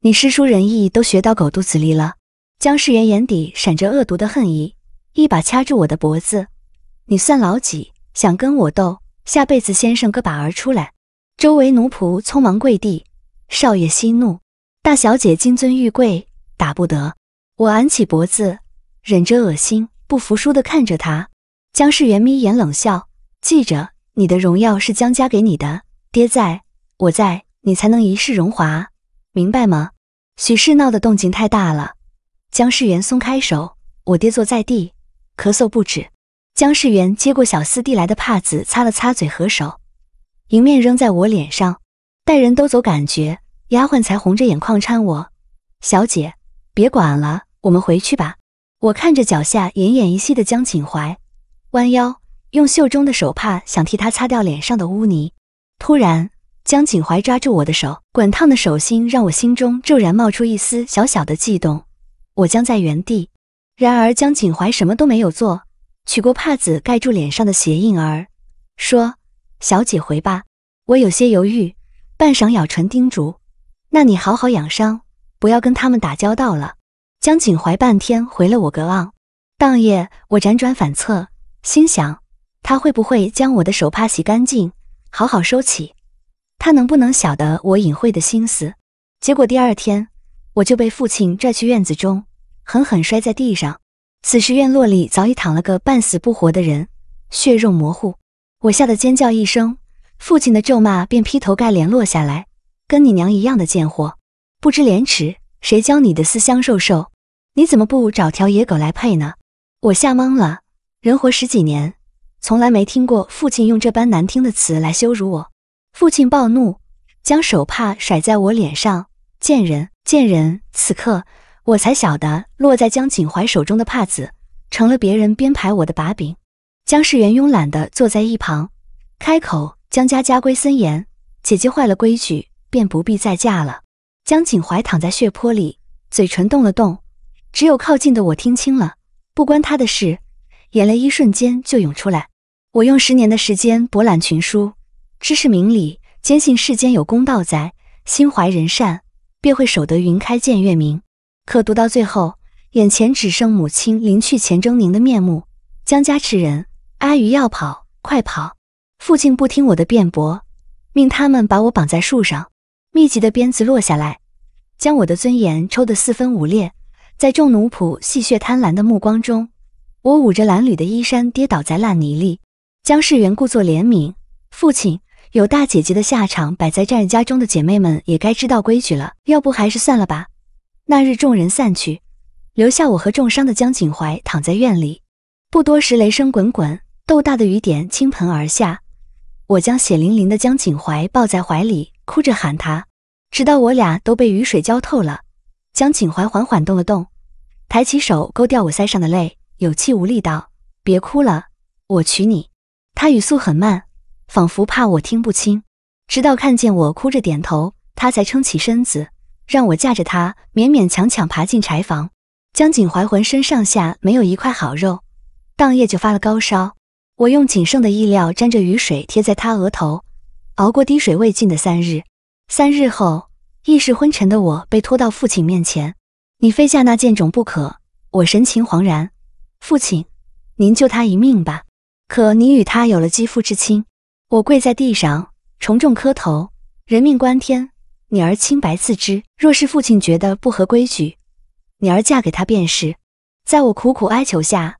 你诗书仁义都学到狗肚子里了。江世元眼底闪着恶毒的恨意，一把掐住我的脖子。你算老几？想跟我斗？下辈子先生个把儿出来。周围奴仆匆忙跪地，少爷息怒。大小姐金尊玉贵，打不得。我昂起脖子，忍着恶心，不服输地看着他。江世元眯眼冷笑：“记着，你的荣耀是江家给你的。爹在，我在，你才能一世荣华，明白吗？”许氏闹的动静太大了，江世元松开手，我跌坐在地，咳嗽不止。江世元接过小厮递来的帕子，擦了擦嘴和手，迎面扔在我脸上。待人都走，感觉。丫鬟才红着眼眶搀我，小姐，别管了，我们回去吧。我看着脚下奄奄一息的江锦怀，弯腰用袖中的手帕想替他擦掉脸上的污泥，突然江锦怀抓住我的手，滚烫的手心让我心中骤然冒出一丝小小的悸动。我僵在原地，然而江锦怀什么都没有做，取过帕子盖住脸上的血印儿，说：“小姐回吧。”我有些犹豫，半晌咬唇叮嘱。那你好好养伤，不要跟他们打交道了。江景怀半天回了我个昂。当夜我辗转反侧，心想他会不会将我的手帕洗干净，好好收起？他能不能晓得我隐晦的心思？结果第二天我就被父亲拽去院子中，狠狠摔在地上。此时院落里早已躺了个半死不活的人，血肉模糊。我吓得尖叫一声，父亲的咒骂便劈头盖脸落下来。跟你娘一样的贱货，不知廉耻，谁教你的私相授受？你怎么不找条野狗来配呢？我吓懵了，人活十几年，从来没听过父亲用这般难听的词来羞辱我。父亲暴怒，将手帕甩在我脸上，贱人，贱人！此刻我才晓得，落在江景怀手中的帕子，成了别人编排我的把柄。江世元慵懒地坐在一旁，开口：“江家家规森严，姐姐坏了规矩。”便不必再嫁了。江景怀躺在血泊里，嘴唇动了动，只有靠近的我听清了，不关他的事。眼泪一瞬间就涌出来。我用十年的时间博览群书，知识明理，坚信世间有公道在，心怀仁善，便会守得云开见月明。可读到最后，眼前只剩母亲临去前狰狞的面目。江家吃人，阿鱼要跑，快跑！父亲不听我的辩驳，命他们把我绑在树上。密集的鞭子落下来，将我的尊严抽得四分五裂。在众奴仆戏谑贪婪的目光中，我捂着褴褛的衣衫，跌倒在烂泥里。江世元故作怜悯：“父亲有大姐姐的下场，摆在战家中的姐妹们也该知道规矩了。要不还是算了吧。”那日众人散去，留下我和重伤的江景怀躺在院里。不多时，雷声滚滚，豆大的雨点倾盆而下。我将血淋淋的江景怀抱在怀里。哭着喊他，直到我俩都被雨水浇透了。江景怀缓缓动了动，抬起手勾掉我腮上的泪，有气无力道：“别哭了，我娶你。”他语速很慢，仿佛怕我听不清。直到看见我哭着点头，他才撑起身子，让我架着他，勉勉强强爬进柴房。江景怀浑身上下没有一块好肉，当夜就发了高烧。我用仅剩的衣料沾着雨水贴在他额头。熬过滴水未进的三日，三日后意识昏沉的我被拖到父亲面前。你非嫁那贱种不可！我神情惶然。父亲，您救他一命吧。可你与他有了肌肤之亲，我跪在地上重重磕头。人命关天，女儿清白自知。若是父亲觉得不合规矩，女儿嫁给他便是。在我苦苦哀求下，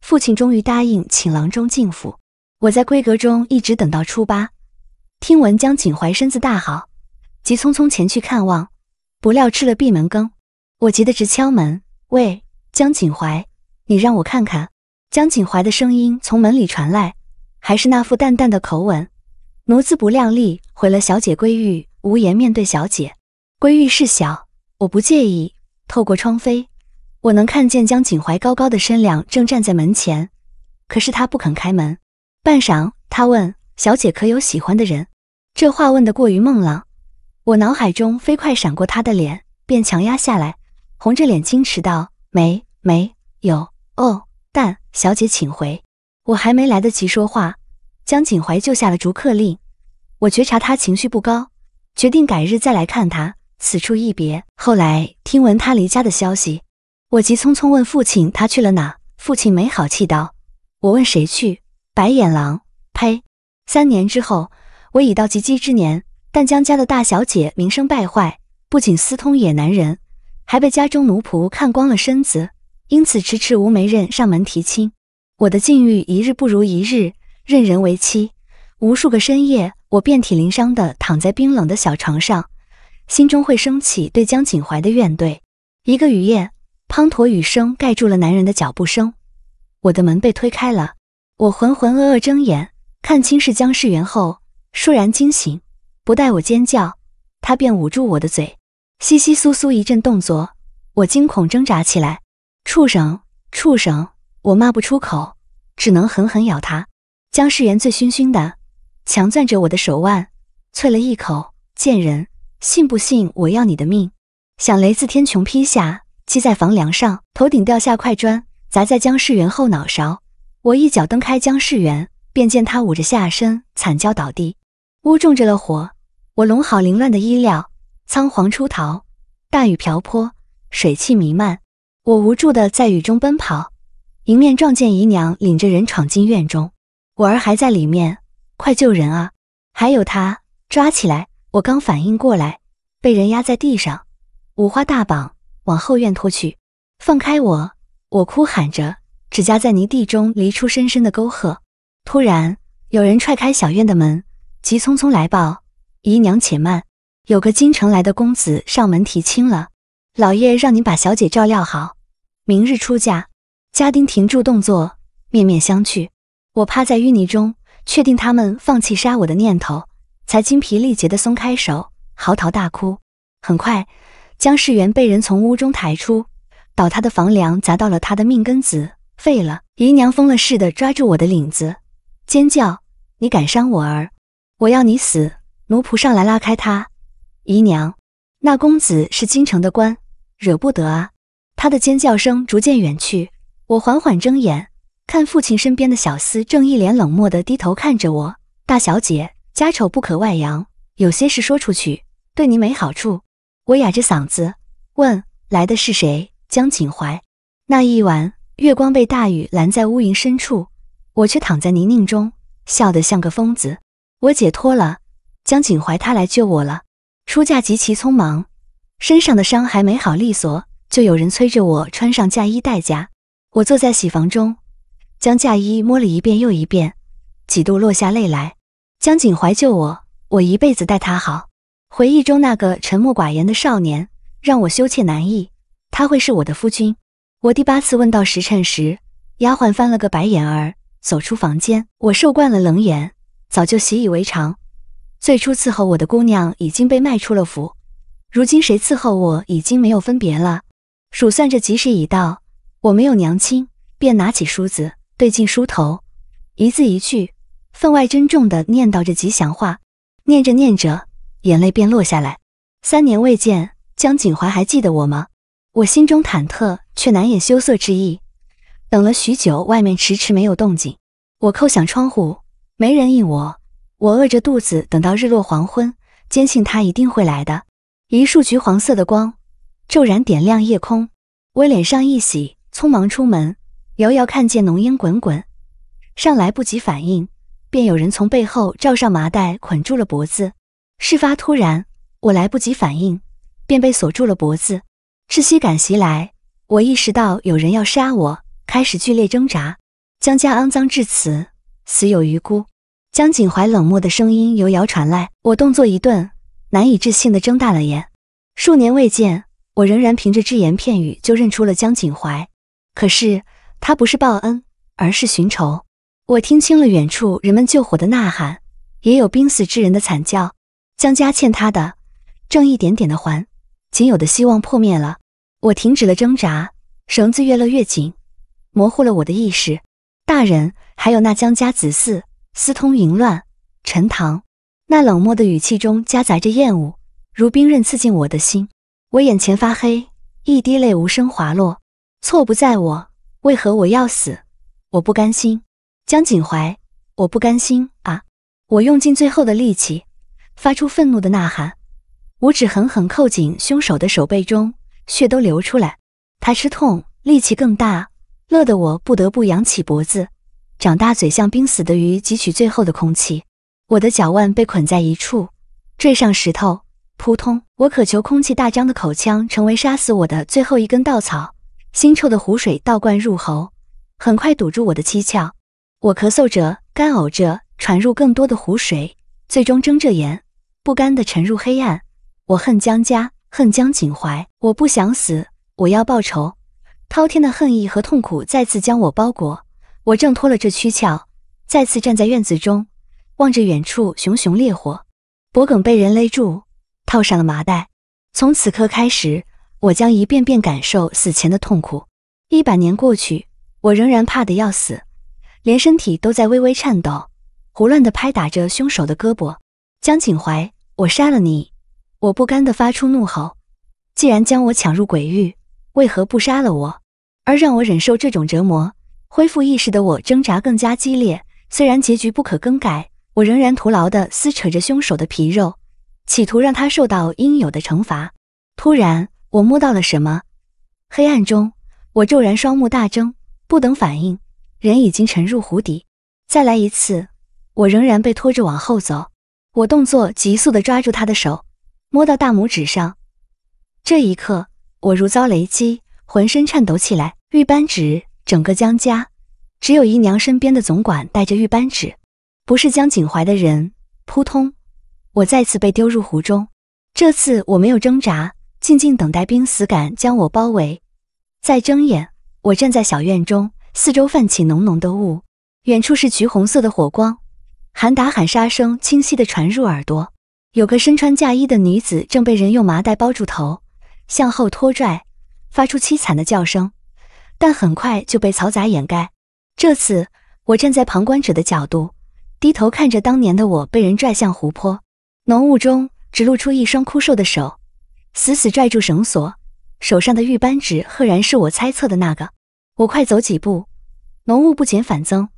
父亲终于答应请郎中进府。我在闺阁中一直等到初八。听闻江锦怀身子大好，急匆匆前去看望，不料吃了闭门羹。我急得直敲门：“喂，江锦怀，你让我看看。”江锦怀的声音从门里传来，还是那副淡淡的口吻：“奴自不量力，毁了小姐闺誉，无颜面对小姐。闺玉事小，我不介意。”透过窗扉，我能看见江锦怀高高的身量正站在门前，可是他不肯开门。半晌，他问：“小姐可有喜欢的人？”这话问得过于孟浪，我脑海中飞快闪过他的脸，便强压下来，红着脸矜持道：“没没有哦，但小姐请回。”我还没来得及说话，江景怀就下了逐客令。我觉察他情绪不高，决定改日再来看他。此处一别，后来听闻他离家的消息，我急匆匆问父亲他去了哪，父亲没好气道：“我问谁去？白眼狼！呸！”三年之后。我已到及笄之年，但江家的大小姐名声败坏，不仅私通野男人，还被家中奴仆看光了身子，因此迟迟无媒人上门提亲。我的境遇一日不如一日，任人为妻。无数个深夜，我遍体鳞伤地躺在冰冷的小床上，心中会升起对江景怀的怨怼。一个雨夜，滂沱雨声盖住了男人的脚步声，我的门被推开了。我浑浑噩噩睁眼，看清是江世元后。倏然惊醒，不待我尖叫，他便捂住我的嘴，窸窸窣窣一阵动作，我惊恐挣扎起来。畜生，畜生！我骂不出口，只能狠狠咬他。江世元醉醺醺的，强攥着我的手腕，啐了一口：“贱人，信不信我要你的命？”响雷自天穹劈下，击在房梁上，头顶掉下块砖，砸在江世元后脑勺。我一脚蹬开江世元，便见他捂着下身惨叫倒地。屋中着了火，我拢好凌乱的衣料，仓皇出逃。大雨瓢泼，水汽弥漫，我无助的在雨中奔跑，迎面撞见姨娘领着人闯进院中。我儿还在里面，快救人啊！还有他，抓起来！我刚反应过来，被人压在地上，五花大绑，往后院拖去。放开我！我哭喊着，指甲在泥地中犁出深深的沟壑。突然，有人踹开小院的门。急匆匆来报，姨娘且慢，有个京城来的公子上门提亲了。老爷让您把小姐照料好，明日出嫁。家丁停住动作，面面相觑。我趴在淤泥中，确定他们放弃杀我的念头，才精疲力竭的松开手，嚎啕大哭。很快，江世元被人从屋中抬出，倒塌的房梁砸到了他的命根子，废了。姨娘疯了似的抓住我的领子，尖叫：“你敢伤我儿！”我要你死！奴仆上来拉开他。姨娘，那公子是京城的官，惹不得啊。他的尖叫声逐渐远去，我缓缓睁眼，看父亲身边的小厮正一脸冷漠的低头看着我。大小姐，家丑不可外扬，有些事说出去对您没好处。我哑着嗓子问：“来的是谁？”江景怀。那一晚，月光被大雨拦在乌云深处，我却躺在泥泞中，笑得像个疯子。我解脱了，江锦怀他来救我了。出嫁极其匆忙，身上的伤还没好利索，就有人催着我穿上嫁衣戴嫁。我坐在喜房中，将嫁衣摸了一遍又一遍，几度落下泪来。江锦怀救我，我一辈子待他好。回忆中那个沉默寡言的少年，让我羞怯难抑。他会是我的夫君。我第八次问到时辰时，丫鬟翻了个白眼儿，走出房间。我受惯了冷眼。早就习以为常。最初伺候我的姑娘已经被卖出了府，如今谁伺候我已经没有分别了。数算着吉时已到，我没有娘亲，便拿起梳子对镜梳头，一字一句，分外珍重地念叨着吉祥话。念着念着，眼泪便落下来。三年未见，江景华还记得我吗？我心中忐忑，却难掩羞涩之意。等了许久，外面迟迟没有动静，我叩响窗户。没人应我，我饿着肚子等到日落黄昏，坚信他一定会来的。一束橘黄色的光骤然点亮夜空，我脸上一喜，匆忙出门，遥遥看见浓烟滚滚，尚来不及反应，便有人从背后罩上麻袋捆住了脖子。事发突然，我来不及反应，便被锁住了脖子，窒息感袭来，我意识到有人要杀我，开始剧烈挣扎。江家肮脏至此，死有余辜。江景怀冷漠的声音由遥传来，我动作一顿，难以置信地睁大了眼。数年未见，我仍然凭着只言片语就认出了江景怀。可是他不是报恩，而是寻仇。我听清了远处人们救火的呐喊，也有濒死之人的惨叫。江家欠他的，正一点点的还。仅有的希望破灭了，我停止了挣扎，绳子越勒越紧，模糊了我的意识。大人，还有那江家子嗣。私通淫乱，陈塘那冷漠的语气中夹杂着厌恶，如冰刃刺进我的心。我眼前发黑，一滴泪无声滑落。错不在我，为何我要死？我不甘心，江景怀，我不甘心啊！我用尽最后的力气，发出愤怒的呐喊。五指狠狠扣紧凶手的手背，中血都流出来。他吃痛，力气更大，勒得我不得不扬起脖子。长大嘴，像濒死的鱼汲取最后的空气。我的脚腕被捆在一处，坠上石头，扑通！我渴求空气，大张的口腔成为杀死我的最后一根稻草。腥臭的湖水倒灌入喉，很快堵住我的七窍。我咳嗽着，干呕着，传入更多的湖水，最终睁着眼，不甘地沉入黑暗。我恨江家，恨江景怀。我不想死，我要报仇。滔天的恨意和痛苦再次将我包裹。我挣脱了这躯壳，再次站在院子中，望着远处熊熊烈火，脖梗被人勒住，套上了麻袋。从此刻开始，我将一遍遍感受死前的痛苦。一百年过去，我仍然怕得要死，连身体都在微微颤抖，胡乱地拍打着凶手的胳膊。江景怀，我杀了你！我不甘地发出怒吼。既然将我抢入鬼域，为何不杀了我，而让我忍受这种折磨？恢复意识的我挣扎更加激烈，虽然结局不可更改，我仍然徒劳地撕扯着凶手的皮肉，企图让他受到应有的惩罚。突然，我摸到了什么？黑暗中，我骤然双目大睁，不等反应，人已经沉入湖底。再来一次，我仍然被拖着往后走。我动作急速地抓住他的手，摸到大拇指上。这一刻，我如遭雷击，浑身颤抖起来。玉扳指。整个江家，只有姨娘身边的总管带着玉扳指，不是江景怀的人。扑通！我再次被丢入湖中，这次我没有挣扎，静静等待濒死感将我包围。再睁眼，我站在小院中，四周泛起浓浓的雾，远处是橘红色的火光，喊打喊杀声清晰地传入耳朵。有个身穿嫁衣的女子正被人用麻袋包住头，向后拖拽，发出凄惨的叫声。但很快就被嘈杂掩盖。这次我站在旁观者的角度，低头看着当年的我被人拽向湖泊，浓雾中只露出一双枯瘦的手，死死拽住绳索，手上的玉扳指赫然是我猜测的那个。我快走几步，浓雾不减反增，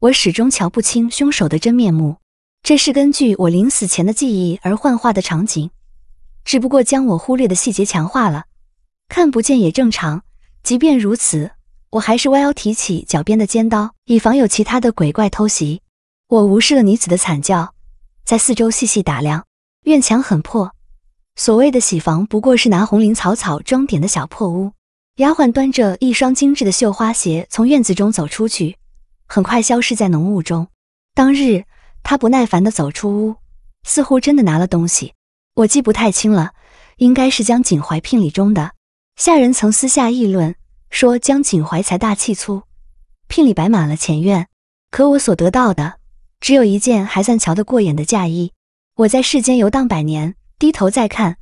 我始终瞧不清凶手的真面目。这是根据我临死前的记忆而幻化的场景，只不过将我忽略的细节强化了。看不见也正常。即便如此，我还是弯腰提起脚边的尖刀，以防有其他的鬼怪偷袭。我无视了女子的惨叫，在四周细细打量。院墙很破，所谓的喜房不过是拿红绫草草装点的小破屋。丫鬟端着一双精致的绣花鞋从院子中走出去，很快消失在浓雾中。当日，她不耐烦地走出屋，似乎真的拿了东西。我记不太清了，应该是将锦怀聘礼中的。下人曾私下议论说，江锦怀财大气粗，聘礼摆满了前院。可我所得到的，只有一件还算瞧得过眼的嫁衣。我在世间游荡百年，低头再看，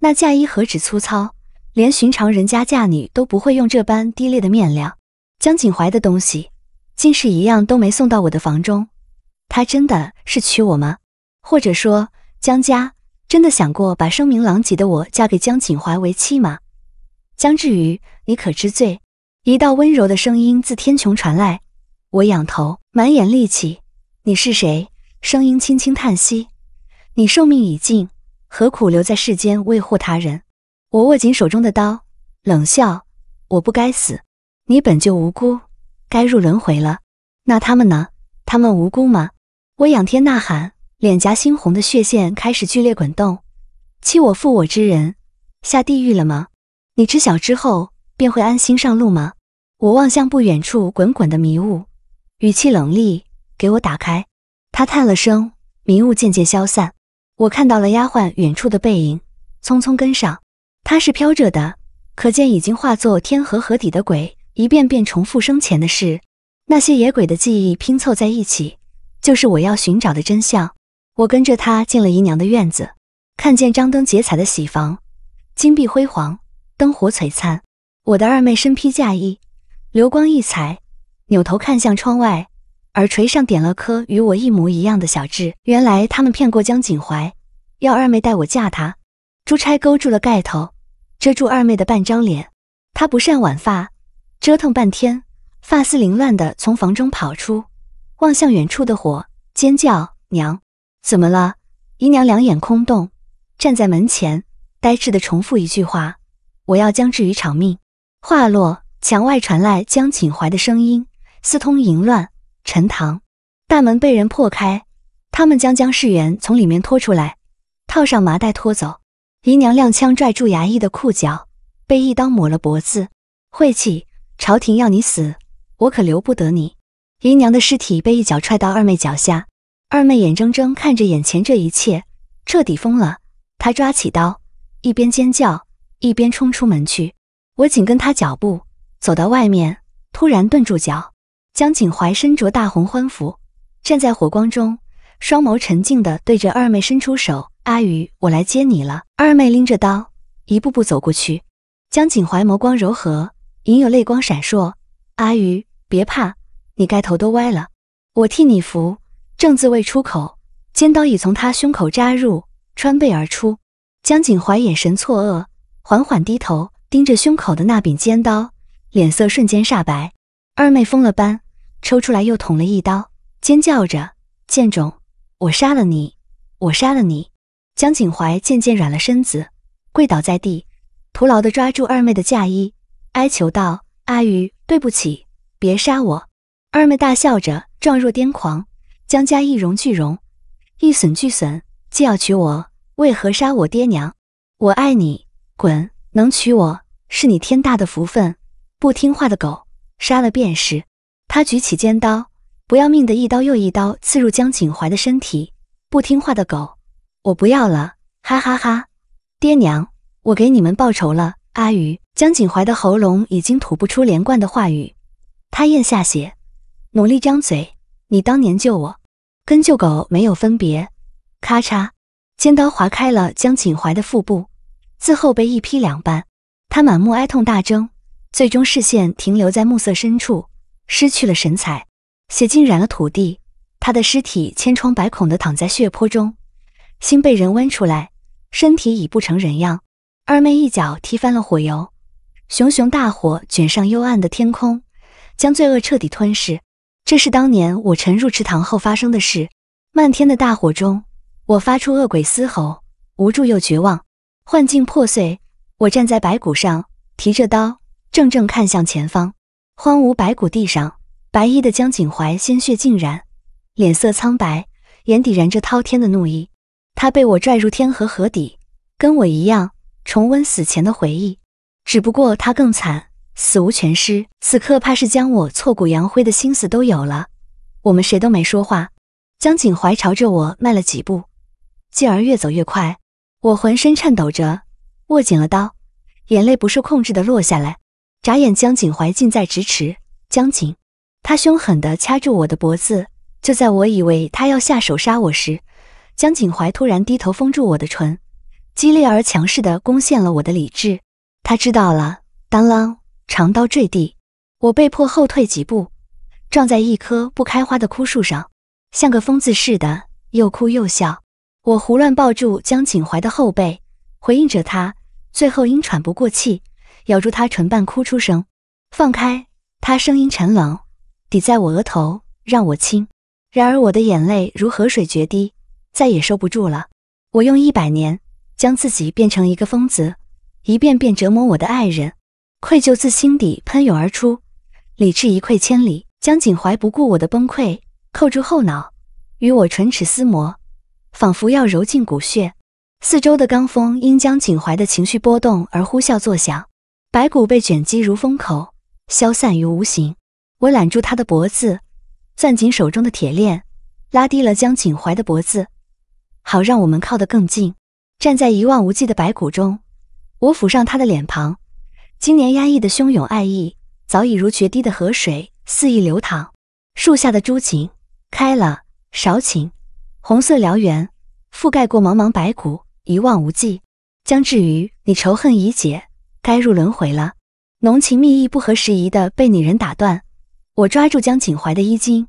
那嫁衣何止粗糙，连寻常人家嫁女都不会用这般低劣的面料。江锦怀的东西，竟是一样都没送到我的房中。他真的是娶我吗？或者说，江家真的想过把声名狼藉的我嫁给江锦怀为妻吗？江志宇，你可知罪？一道温柔的声音自天穹传来。我仰头，满眼戾气。你是谁？声音轻轻叹息。你寿命已尽，何苦留在世间为祸他人？我握紧手中的刀，冷笑。我不该死。你本就无辜，该入轮回了。那他们呢？他们无辜吗？我仰天呐喊，脸颊猩红的血线开始剧烈滚动。欺我负我之人，下地狱了吗？你知晓之后便会安心上路吗？我望向不远处滚滚的迷雾，语气冷厉：“给我打开。”他叹了声，迷雾渐渐消散。我看到了丫鬟远处的背影，匆匆跟上。他是飘着的，可见已经化作天河河底的鬼，一遍遍重复生前的事。那些野鬼的记忆拼凑在一起，就是我要寻找的真相。我跟着他进了姨娘的院子，看见张灯结彩的喜房，金碧辉煌。灯火璀璨，我的二妹身披嫁衣，流光溢彩，扭头看向窗外，耳垂上点了颗与我一模一样的小痣。原来他们骗过江景怀，要二妹带我嫁他。珠钗勾住了盖头，遮住二妹的半张脸。她不善挽发，折腾半天，发丝凌乱的从房中跑出，望向远处的火，尖叫：“娘，怎么了？”姨娘两眼空洞，站在门前，呆滞的重复一句话。我要将至于偿命。话落，墙外传来江锦怀的声音。四通淫乱，陈塘大门被人破开，他们将江世元从里面拖出来，套上麻袋拖走。姨娘踉跄拽住衙役的裤脚，被一刀抹了脖子。晦气！朝廷要你死，我可留不得你。姨娘的尸体被一脚踹到二妹脚下，二妹眼睁睁看着眼前这一切，彻底疯了。她抓起刀，一边尖叫。一边冲出门去，我紧跟他脚步走到外面，突然顿住脚。江景怀身着大红婚服，站在火光中，双眸沉静地对着二妹伸出手：“阿雨，我来接你了。”二妹拎着刀一步步走过去，江景怀眸光柔和，隐有泪光闪烁：“阿雨，别怕，你盖头都歪了，我替你扶。”正字未出口，尖刀已从他胸口扎入，穿背而出。江景怀眼神错愕。缓缓低头盯着胸口的那柄尖刀，脸色瞬间煞白。二妹疯了般抽出来又捅了一刀，尖叫着：“贱种，我杀了你！我杀了你！”江景怀渐渐软了身子，跪倒在地，徒劳的抓住二妹的嫁衣，哀求道：“阿鱼，对不起，别杀我。”二妹大笑着，状若癫狂：“江家一荣俱荣，一损俱损。既要娶我，为何杀我爹娘？我爱你。”滚！能娶我是你天大的福分。不听话的狗，杀了便是。他举起尖刀，不要命的一刀又一刀刺入江景怀的身体。不听话的狗，我不要了！哈哈哈！爹娘，我给你们报仇了！阿宇，江景怀的喉咙已经吐不出连贯的话语，他咽下血，努力张嘴。你当年救我，跟救狗没有分别。咔嚓，尖刀划开了江景怀的腹部。自后被一劈两半，他满目哀痛大睁，最终视线停留在暮色深处，失去了神采，血浸染了土地。他的尸体千疮百孔地躺在血泊中，心被人剜出来，身体已不成人样。二妹一脚踢翻了火油，熊熊大火卷上幽暗的天空，将罪恶彻底吞噬。这是当年我沉入池塘后发生的事。漫天的大火中，我发出恶鬼嘶吼，无助又绝望。幻境破碎，我站在白骨上，提着刀，正正看向前方。荒芜白骨地上，白衣的江景怀鲜血浸染，脸色苍白，眼底燃着滔天的怒意。他被我拽入天河河底，跟我一样重温死前的回忆。只不过他更惨，死无全尸。此刻怕是将我挫骨扬灰的心思都有了。我们谁都没说话。江景怀朝着我迈了几步，继而越走越快。我浑身颤抖着，握紧了刀，眼泪不受控制的落下来。眨眼，江景怀近在咫尺。江景，他凶狠地掐住我的脖子。就在我以为他要下手杀我时，江景怀突然低头封住我的唇，激烈而强势地攻陷了我的理智。他知道了。当啷，长刀坠地。我被迫后退几步，撞在一棵不开花的枯树上，像个疯子似的，又哭又笑。我胡乱抱住江景怀的后背，回应着他，最后因喘不过气，咬住他唇瓣哭出声。放开他，声音沉冷，抵在我额头让我亲。然而我的眼泪如河水决堤，再也收不住了。我用一百年将自己变成一个疯子，一遍遍折磨我的爱人，愧疚自心底喷涌而出，理智一溃千里。江景怀不顾我的崩溃，扣住后脑，与我唇齿厮磨。仿佛要揉进骨血。四周的罡风因江景怀的情绪波动而呼啸作响，白骨被卷积如风口，消散于无形。我揽住他的脖子，攥紧手中的铁链，拉低了江景怀的脖子，好让我们靠得更近。站在一望无际的白骨中，我抚上他的脸庞，今年压抑的汹涌爱意早已如决堤的河水肆意流淌。树下的朱槿开了，少顷，红色燎原，覆盖过茫茫白骨，一望无际。江至于你仇恨已解，该入轮回了。浓情蜜意不合时宜的被女人打断。我抓住江景怀的衣襟，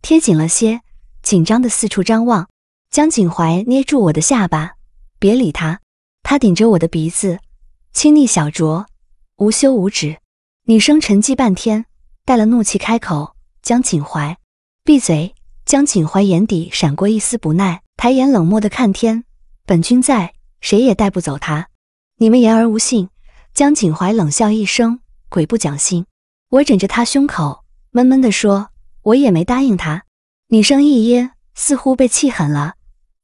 贴紧了些，紧张的四处张望。江景怀捏住我的下巴，别理他。他顶着我的鼻子，亲昵小酌，无休无止。女生沉寂半天，带了怒气开口：“江景怀，闭嘴。”江锦怀眼底闪过一丝不耐，抬眼冷漠的看天。本君在，谁也带不走他。你们言而无信。江锦怀冷笑一声，鬼不讲信。”我枕着他胸口，闷闷的说，我也没答应他。女生一噎，似乎被气狠了。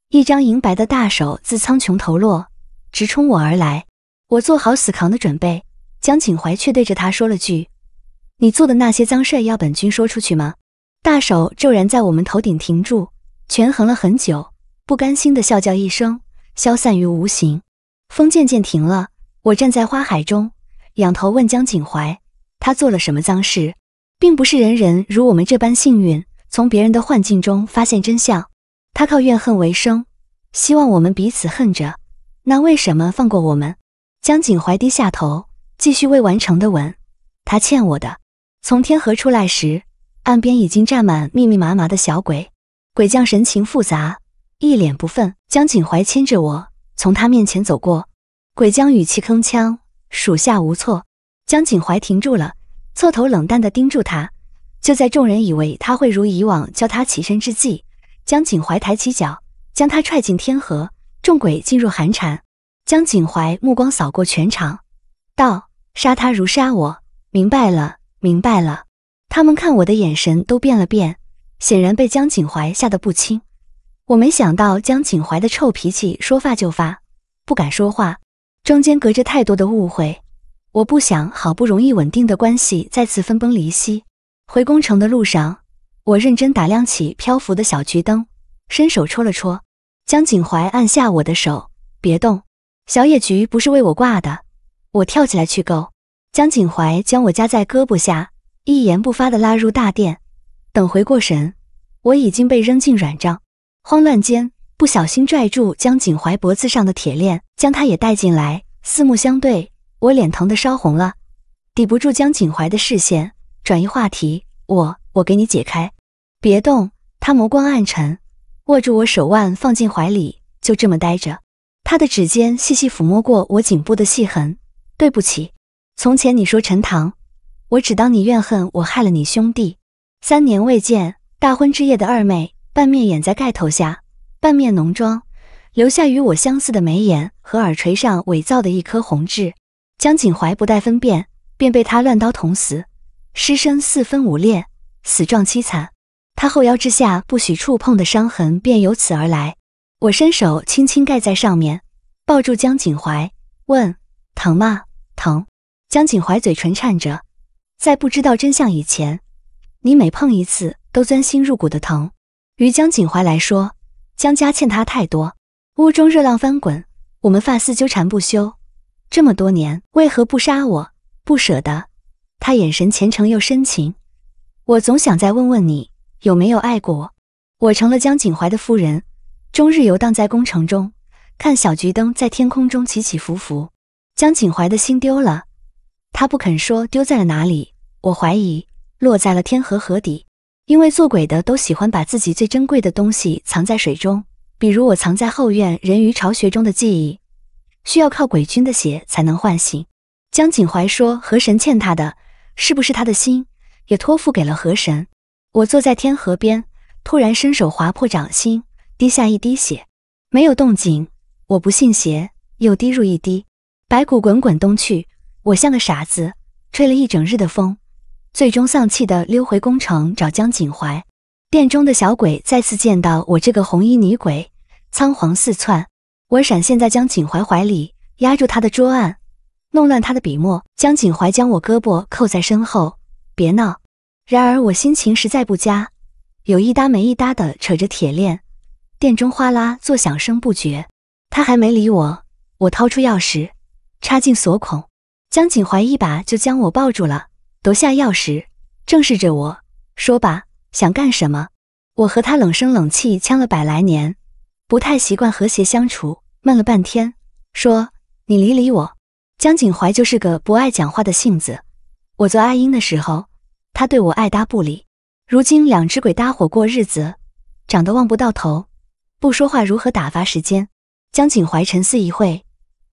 一张银白的大手自苍穹投落，直冲我而来。我做好死扛的准备，江锦怀却对着他说了句：“你做的那些脏事，要本君说出去吗？”大手骤然在我们头顶停住，权衡了很久，不甘心的笑叫一声，消散于无形。风渐渐停了，我站在花海中，仰头问江景怀：“他做了什么脏事？”并不是人人如我们这般幸运，从别人的幻境中发现真相。他靠怨恨为生，希望我们彼此恨着。那为什么放过我们？江景怀低下头，继续未完成的吻。他欠我的。从天河出来时。岸边已经站满密密麻麻的小鬼，鬼将神情复杂，一脸不忿，将景怀牵着我从他面前走过。鬼将语气铿锵，属下无错。江景怀停住了，侧头冷淡地盯住他。就在众人以为他会如以往叫他起身之际，江景怀抬起脚，将他踹进天河。众鬼噤若寒蝉。江景怀目光扫过全场，道：“杀他如杀我，明白了，明白了。”他们看我的眼神都变了变，显然被江景怀吓得不轻。我没想到江景怀的臭脾气说发就发，不敢说话。中间隔着太多的误会，我不想好不容易稳定的关系再次分崩离析。回宫城的路上，我认真打量起漂浮的小桔灯，伸手戳了戳。江景怀按下我的手，别动。小野菊不是为我挂的。我跳起来去够，江景怀将我夹在胳膊下。一言不发地拉入大殿，等回过神，我已经被扔进软帐。慌乱间，不小心拽住江景怀脖子上的铁链，将他也带进来。四目相对，我脸疼得烧红了，抵不住江景怀的视线，转移话题：“我，我给你解开，别动。”他眸光暗沉，握住我手腕放进怀里，就这么呆着。他的指尖细细抚摸过我颈部的细痕。对不起，从前你说陈塘。我只当你怨恨我害了你兄弟，三年未见，大婚之夜的二妹，半面掩在盖头下，半面浓妆，留下与我相似的眉眼和耳垂上伪造的一颗红痣。江景怀不待分辨，便被他乱刀捅死，尸身四分五裂，死状凄惨。他后腰之下不许触碰的伤痕便由此而来。我伸手轻轻盖在上面，抱住江景怀，问：“疼吗？”“疼。”江景怀嘴唇颤着。在不知道真相以前，你每碰一次都钻心入骨的疼。于江锦怀来说，江家欠他太多。屋中热浪翻滚，我们发丝纠缠不休。这么多年，为何不杀我？不舍得。他眼神虔诚又深情。我总想再问问你，有没有爱过我？我成了江锦怀的夫人，终日游荡在宫城中，看小菊灯在天空中起起伏伏。江锦怀的心丢了，他不肯说丢在了哪里。我怀疑落在了天河河底，因为做鬼的都喜欢把自己最珍贵的东西藏在水中，比如我藏在后院人鱼巢穴中的记忆，需要靠鬼君的血才能唤醒。江景怀说，河神欠他的，是不是他的心也托付给了河神？我坐在天河边，突然伸手划破掌心，滴下一滴血，没有动静。我不信邪，又滴入一滴。白骨滚滚东去，我像个傻子，吹了一整日的风。最终丧气地溜回宫城找江景怀。殿中的小鬼再次见到我这个红衣女鬼，仓皇四窜。我闪现在江景怀怀里，压住他的桌案，弄乱他的笔墨。江景怀将我胳膊扣在身后，别闹。然而我心情实在不佳，有一搭没一搭地扯着铁链。殿中哗啦作响声不绝。他还没理我，我掏出钥匙，插进锁孔。江景怀一把就将我抱住了。夺下钥匙，正视着我说：“吧，想干什么？”我和他冷声冷气呛了百来年，不太习惯和谐相处，闷了半天，说：“你理理我。”江景怀就是个不爱讲话的性子。我做阿英的时候，他对我爱搭不理。如今两只鬼搭伙过日子，长得望不到头，不说话如何打发时间？江景怀沉思一会：“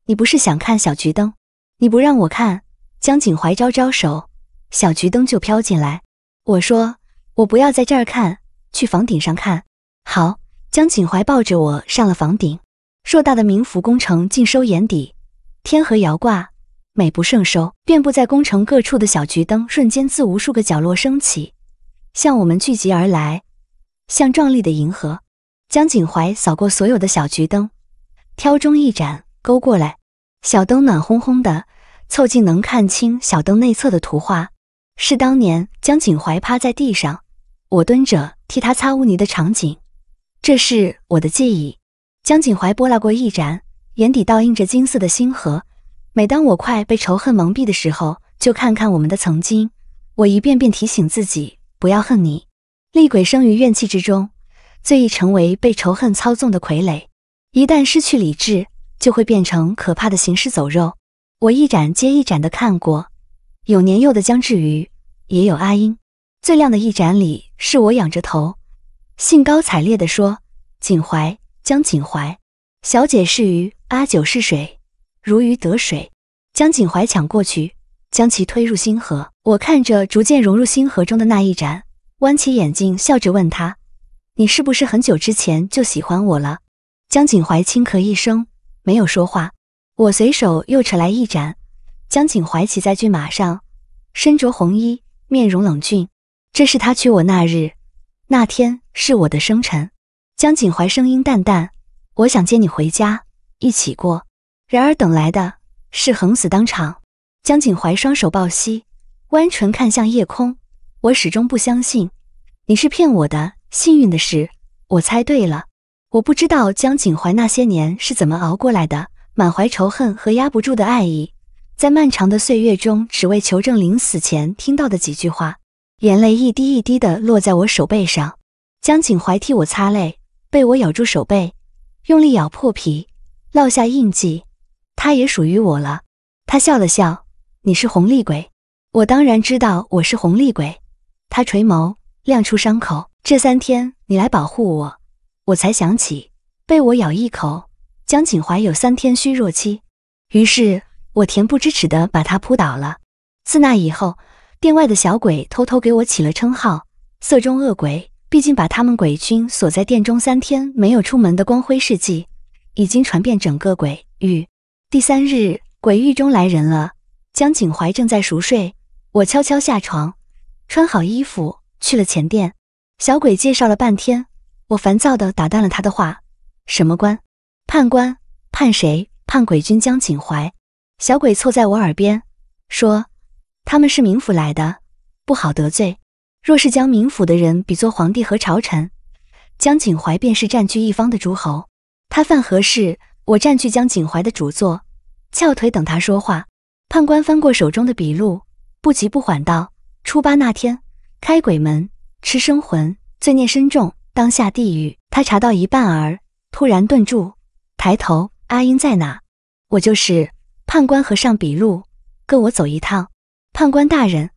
你不是想看小桔灯？你不让我看。”江景怀招招手。小桔灯就飘进来，我说我不要在这儿看，去房顶上看。好，江景怀抱着我上了房顶，硕大的明福工程尽收眼底，天河摇挂，美不胜收。遍布在工程各处的小桔灯瞬间自无数个角落升起，向我们聚集而来，像壮丽的银河。江景怀扫过所有的小桔灯，挑中一盏，勾过来，小灯暖烘烘的，凑近能看清小灯内侧的图画。是当年江景怀趴在地上，我蹲着替他擦污泥的场景，这是我的记忆。江景怀拨拉过一盏，眼底倒映着金色的星河。每当我快被仇恨蒙蔽的时候，就看看我们的曾经。我一遍遍提醒自己，不要恨你。厉鬼生于怨气之中，最易成为被仇恨操纵的傀儡。一旦失去理智，就会变成可怕的行尸走肉。我一盏接一盏的看过。有年幼的江志鱼，也有阿英。最亮的一盏里，是我仰着头，兴高采烈地说：“锦怀，江锦怀，小姐是鱼，阿九是水，如鱼得水。”江锦怀抢过去，将其推入星河。我看着逐渐融入星河中的那一盏，弯起眼睛，笑着问他：“你是不是很久之前就喜欢我了？”江锦怀轻咳一声，没有说话。我随手又扯来一盏。江景怀骑在骏马上，身着红衣，面容冷峻。这是他娶我那日，那天是我的生辰。江景怀声音淡淡：“我想接你回家，一起过。”然而等来的，是横死当场。江景怀双手抱膝，弯唇看向夜空：“我始终不相信，你是骗我的。幸运的是，我猜对了。”我不知道江景怀那些年是怎么熬过来的，满怀仇恨和压不住的爱意。在漫长的岁月中，只为求证临死前听到的几句话，眼泪一滴一滴的落在我手背上。江景怀替我擦泪，被我咬住手背，用力咬破皮，烙下印记，他也属于我了。他笑了笑：“你是红厉鬼，我当然知道我是红厉鬼。”他垂眸，亮出伤口。这三天你来保护我，我才想起被我咬一口，江景怀有三天虚弱期。于是。我恬不知耻地把他扑倒了。自那以后，殿外的小鬼偷偷给我起了称号“色中恶鬼”。毕竟把他们鬼君锁在殿中三天没有出门的光辉事迹，已经传遍整个鬼域。第三日，鬼狱中来人了。江景怀正在熟睡，我悄悄下床，穿好衣服去了前殿。小鬼介绍了半天，我烦躁地打断了他的话：“什么官？判官？判谁？判鬼君江景怀？”小鬼凑在我耳边说：“他们是冥府来的，不好得罪。若是将冥府的人比作皇帝和朝臣，江景淮便是占据一方的诸侯。他犯何事？我占据江景淮的主座，翘腿等他说话。”判官翻过手中的笔录，不急不缓道：“初八那天开鬼门，吃生魂，罪孽深重，当下地狱。”他查到一半儿，突然顿住，抬头：“阿英在哪？”我就是。判官和尚，笔录，跟我走一趟。判官大人，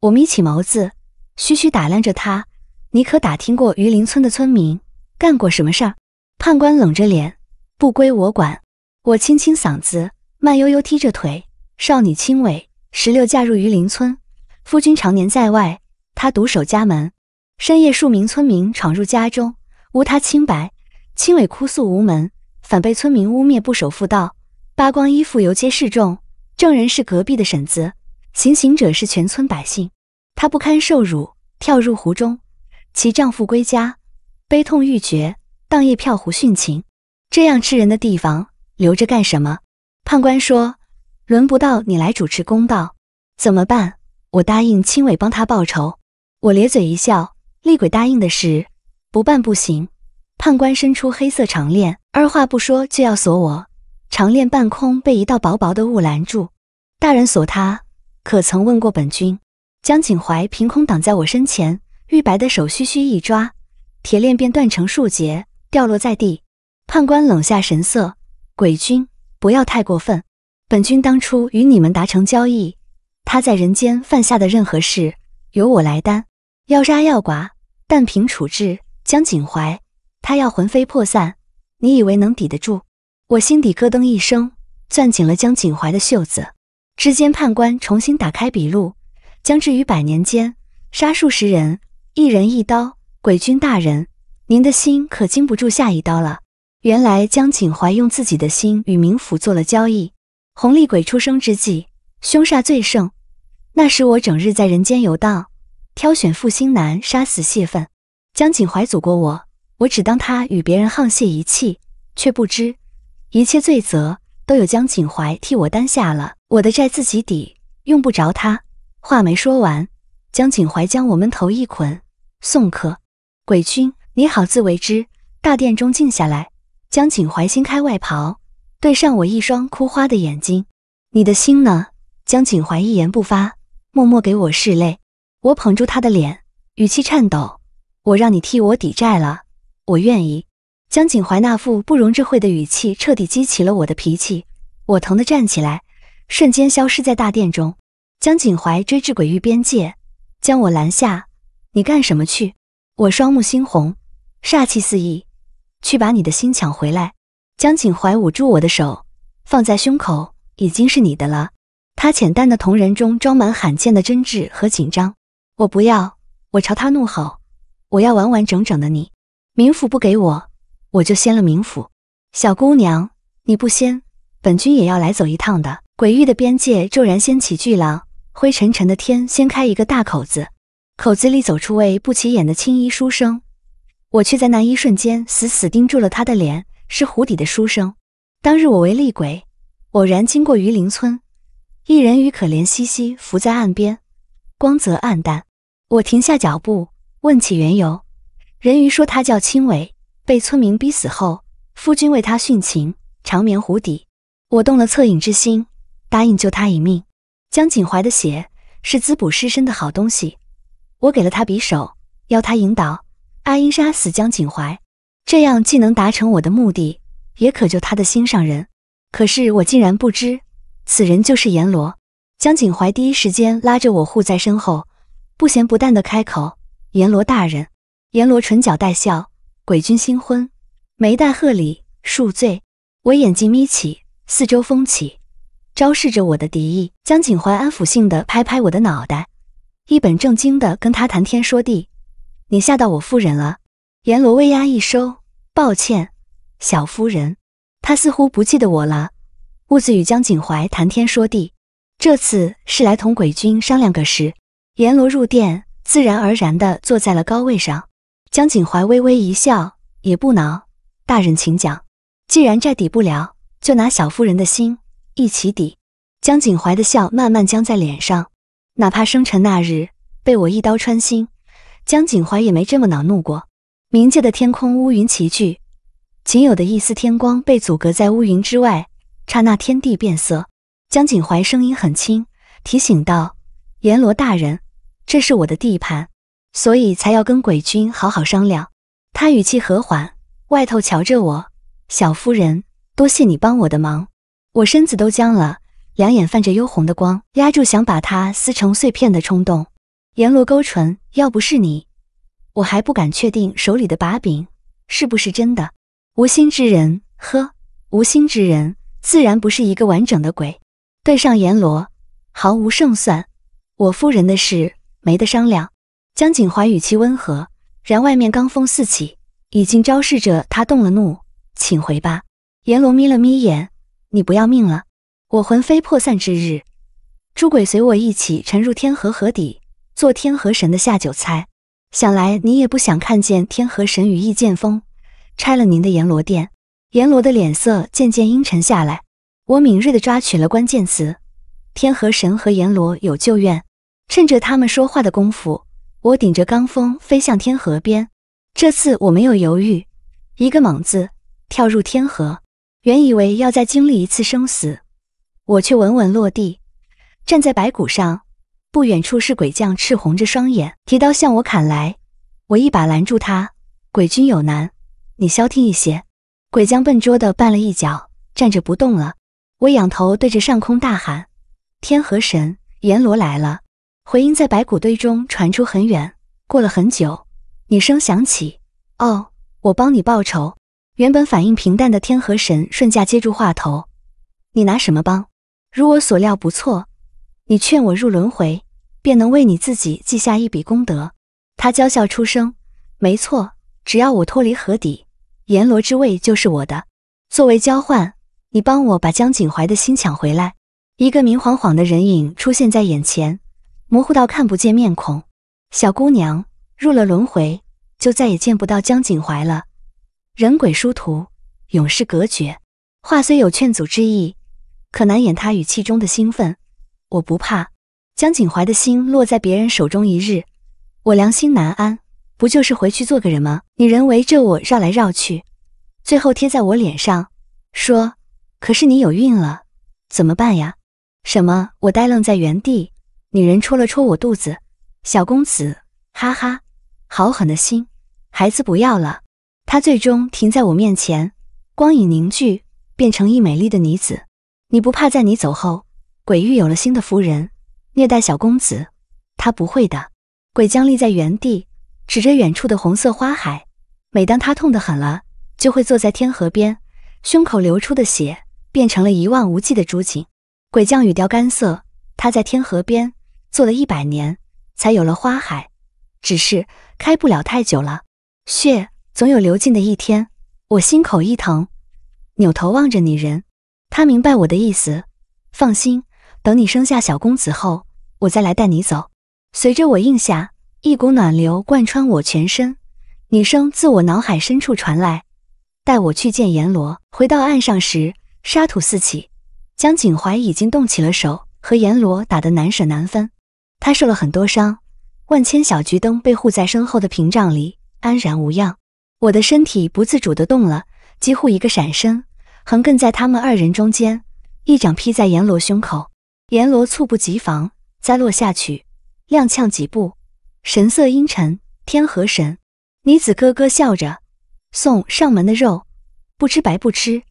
我眯起眸子，徐徐打量着他。你可打听过榆林村的村民干过什么事儿？判官冷着脸，不归我管。我清清嗓子，慢悠悠踢着腿。少女青伟十六嫁入榆林村，夫君常年在外，她独守家门。深夜，数名村民闯入家中，诬她清白。青伟哭诉无门，反被村民污蔑不守妇道。扒光衣服游街示众，证人是隔壁的婶子，行刑者是全村百姓。她不堪受辱，跳入湖中。其丈夫归家，悲痛欲绝，当夜跳湖殉情。这样吃人的地方留着干什么？判官说：“轮不到你来主持公道。”怎么办？我答应青鬼帮他报仇。我咧嘴一笑，厉鬼答应的事不办不行。”判官伸出黑色长链，二话不说就要锁我。长链半空被一道薄薄的雾拦住，大人锁他，可曾问过本君？江景怀凭空挡在我身前，玉白的手虚虚一抓，铁链便断成数节，掉落在地。判官冷下神色，鬼君，不要太过分。本君当初与你们达成交易，他在人间犯下的任何事，由我来担。要杀要剐，但凭处置。江景怀，他要魂飞魄散，你以为能抵得住？我心底咯噔一声，攥紧了江锦怀的袖子。之间判官重新打开笔录，江至于百年间杀数十人，一人一刀。鬼君大人，您的心可经不住下一刀了。原来江锦怀用自己的心与冥府做了交易。红厉鬼出生之际，凶煞最盛。那时我整日在人间游荡，挑选负心男，杀死泄愤。江锦怀阻过我，我只当他与别人沆瀣一气，却不知。一切罪责都有江锦怀替我担下了，我的债自己抵，用不着他。话没说完，江锦怀将我们头一捆送客。鬼君，你好自为之。大殿中静下来，江锦怀掀开外袍，对上我一双枯花的眼睛。你的心呢？江锦怀一言不发，默默给我拭泪。我捧住他的脸，语气颤抖：“我让你替我抵债了，我愿意。”江景怀那副不容置喙的语气彻底激起了我的脾气，我疼的站起来，瞬间消失在大殿中。江景怀追至鬼域边界，将我拦下：“你干什么去？”我双目猩红，煞气四溢：“去把你的心抢回来！”江景怀捂住我的手，放在胸口：“已经是你的了。”他浅淡的瞳仁中装满罕见的真挚和紧张。我不要！我朝他怒吼：“我要完完整整的你，冥府不给我。”我就掀了冥府，小姑娘，你不掀，本君也要来走一趟的。鬼域的边界骤然掀起巨浪，灰沉沉的天掀开一个大口子，口子里走出位不起眼的青衣书生。我却在那一瞬间死死盯住了他的脸，是湖底的书生。当日我为厉鬼，偶然经过鱼鳞村，一人鱼可怜兮兮浮在岸边，光泽暗淡。我停下脚步，问起缘由，人鱼说他叫青苇。被村民逼死后，夫君为他殉情，长眠湖底。我动了恻隐之心，答应救他一命。江景怀的血是滋补尸身的好东西，我给了他匕首，要他引导阿英杀死江景怀，这样既能达成我的目的，也可救他的心上人。可是我竟然不知此人就是阎罗。江景怀第一时间拉着我护在身后，不咸不淡的开口：“阎罗大人。”阎罗唇角带笑。鬼君新婚，没带贺礼，恕罪。我眼睛眯起，四周风起，昭示着我的敌意。江景怀安抚性的拍拍我的脑袋，一本正经的跟他谈天说地。你吓到我夫人了，阎罗威压一收，抱歉，小夫人。他似乎不记得我了，兀自与江景怀谈天说地。这次是来同鬼君商量个事。阎罗入殿，自然而然地坐在了高位上。江景怀微微一笑，也不恼。大人请讲。既然债抵不了，就拿小夫人的心一起抵。江景怀的笑慢慢僵在脸上。哪怕生辰那日被我一刀穿心，江景怀也没这么恼怒过。冥界的天空乌云齐聚，仅有的一丝天光被阻隔在乌云之外。刹那天地变色。江景怀声音很轻，提醒道：“阎罗大人，这是我的地盘。”所以才要跟鬼君好好商量。他语气和缓，外头瞧着我，小夫人，多谢你帮我的忙。我身子都僵了，两眼泛着幽红的光，压住想把他撕成碎片的冲动。阎罗勾唇，要不是你，我还不敢确定手里的把柄是不是真的。无心之人，呵，无心之人自然不是一个完整的鬼，对上阎罗，毫无胜算。我夫人的事没得商量。江景华语气温和，然外面罡风四起，已经昭示着他动了怒，请回吧。阎罗眯了眯眼：“你不要命了？我魂飞魄散之日，诸鬼随我一起沉入天河河底，做天河神的下酒菜。想来你也不想看见天河神羽翼剑锋拆了您的阎罗殿。”阎罗的脸色渐渐阴沉下来。我敏锐地抓取了关键词：天河神和阎罗有旧怨。趁着他们说话的功夫。我顶着罡风飞向天河边，这次我没有犹豫，一个猛字跳入天河。原以为要再经历一次生死，我却稳稳落地，站在白骨上。不远处是鬼将，赤红着双眼，提刀向我砍来。我一把拦住他：“鬼君有难，你消停一些。”鬼将笨拙的绊了一脚，站着不动了。我仰头对着上空大喊：“天河神，阎罗来了！”回音在白骨堆中传出很远。过了很久，女声响起：“哦，我帮你报仇。”原本反应平淡的天河神瞬间接住话头：“你拿什么帮？”“如我所料，不错。”“你劝我入轮回，便能为你自己记下一笔功德。”他娇笑出声：“没错，只要我脱离河底，阎罗之位就是我的。作为交换，你帮我把江景怀的心抢回来。”一个明晃晃的人影出现在眼前。模糊到看不见面孔，小姑娘入了轮回，就再也见不到江景怀了。人鬼殊途，永世隔绝。话虽有劝阻之意，可难掩他语气中的兴奋。我不怕。江景怀的心落在别人手中一日，我良心难安。不就是回去做个人吗？你人围着我绕来绕去，最后贴在我脸上说：“可是你有孕了，怎么办呀？”什么？我呆愣在原地。女人戳了戳我肚子，小公子，哈哈，好狠的心，孩子不要了。她最终停在我面前，光影凝聚，变成一美丽的女子。你不怕在你走后，鬼域有了新的夫人，虐待小公子？他不会的。鬼将立在原地，指着远处的红色花海。每当他痛得很了，就会坐在天河边，胸口流出的血变成了一望无际的朱景。鬼将语调干涩，他在天河边。做了一百年，才有了花海，只是开不了太久了。血总有流尽的一天。我心口一疼，扭头望着女人，她明白我的意思。放心，等你生下小公子后，我再来带你走。随着我应下，一股暖流贯穿我全身，女声自我脑海深处传来：“带我去见阎罗。”回到岸上时，沙土四起，江景怀已经动起了手，和阎罗打得难舍难分。他受了很多伤，万千小菊灯被护在身后的屏障里，安然无恙。我的身体不自主地动了，几乎一个闪身，横亘在他们二人中间，一掌劈在阎罗胸口。阎罗猝不及防，栽落下去，踉跄几步，神色阴沉。天和神女子咯咯笑着：“送上门的肉，不吃白不吃，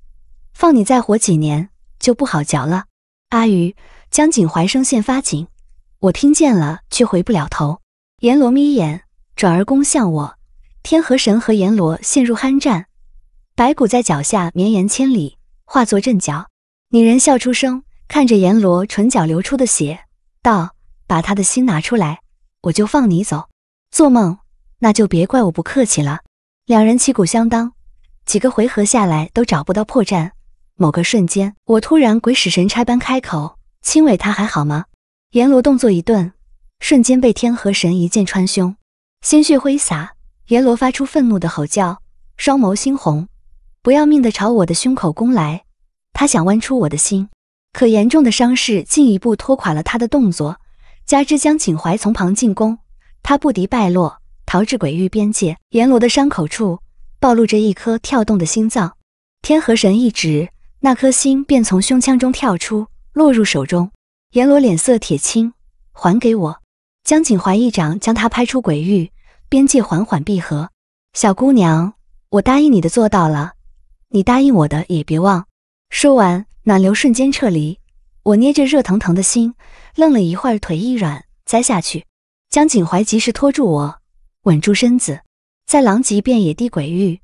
放你再活几年，就不好嚼了。”阿鱼江锦怀声线发紧。我听见了，却回不了头。阎罗眯眼，转而攻向我。天河神和阎罗陷入酣战，白骨在脚下绵延千里，化作阵脚。女人笑出声，看着阎罗唇角流出的血，道：“把他的心拿出来，我就放你走。做梦，那就别怪我不客气了。”两人旗鼓相当，几个回合下来都找不到破绽。某个瞬间，我突然鬼使神差般开口：“青苇，他还好吗？”阎罗动作一顿，瞬间被天河神一剑穿胸，鲜血挥洒。阎罗发出愤怒的吼叫，双眸猩红，不要命的朝我的胸口攻来。他想剜出我的心，可严重的伤势进一步拖垮了他的动作，加之江景怀从旁进攻，他不敌败落，逃至鬼域边界。阎罗的伤口处暴露着一颗跳动的心脏，天河神一指，那颗心便从胸腔中跳出，落入手中。阎罗脸色铁青，还给我！江景怀一掌将他拍出鬼域，边界缓缓闭合。小姑娘，我答应你的做到了，你答应我的也别忘。说完，暖流瞬间撤离。我捏着热腾腾的心，愣了一会儿，腿一软栽下去。江景怀及时拖住我，稳住身子。在狼藉遍野地鬼域，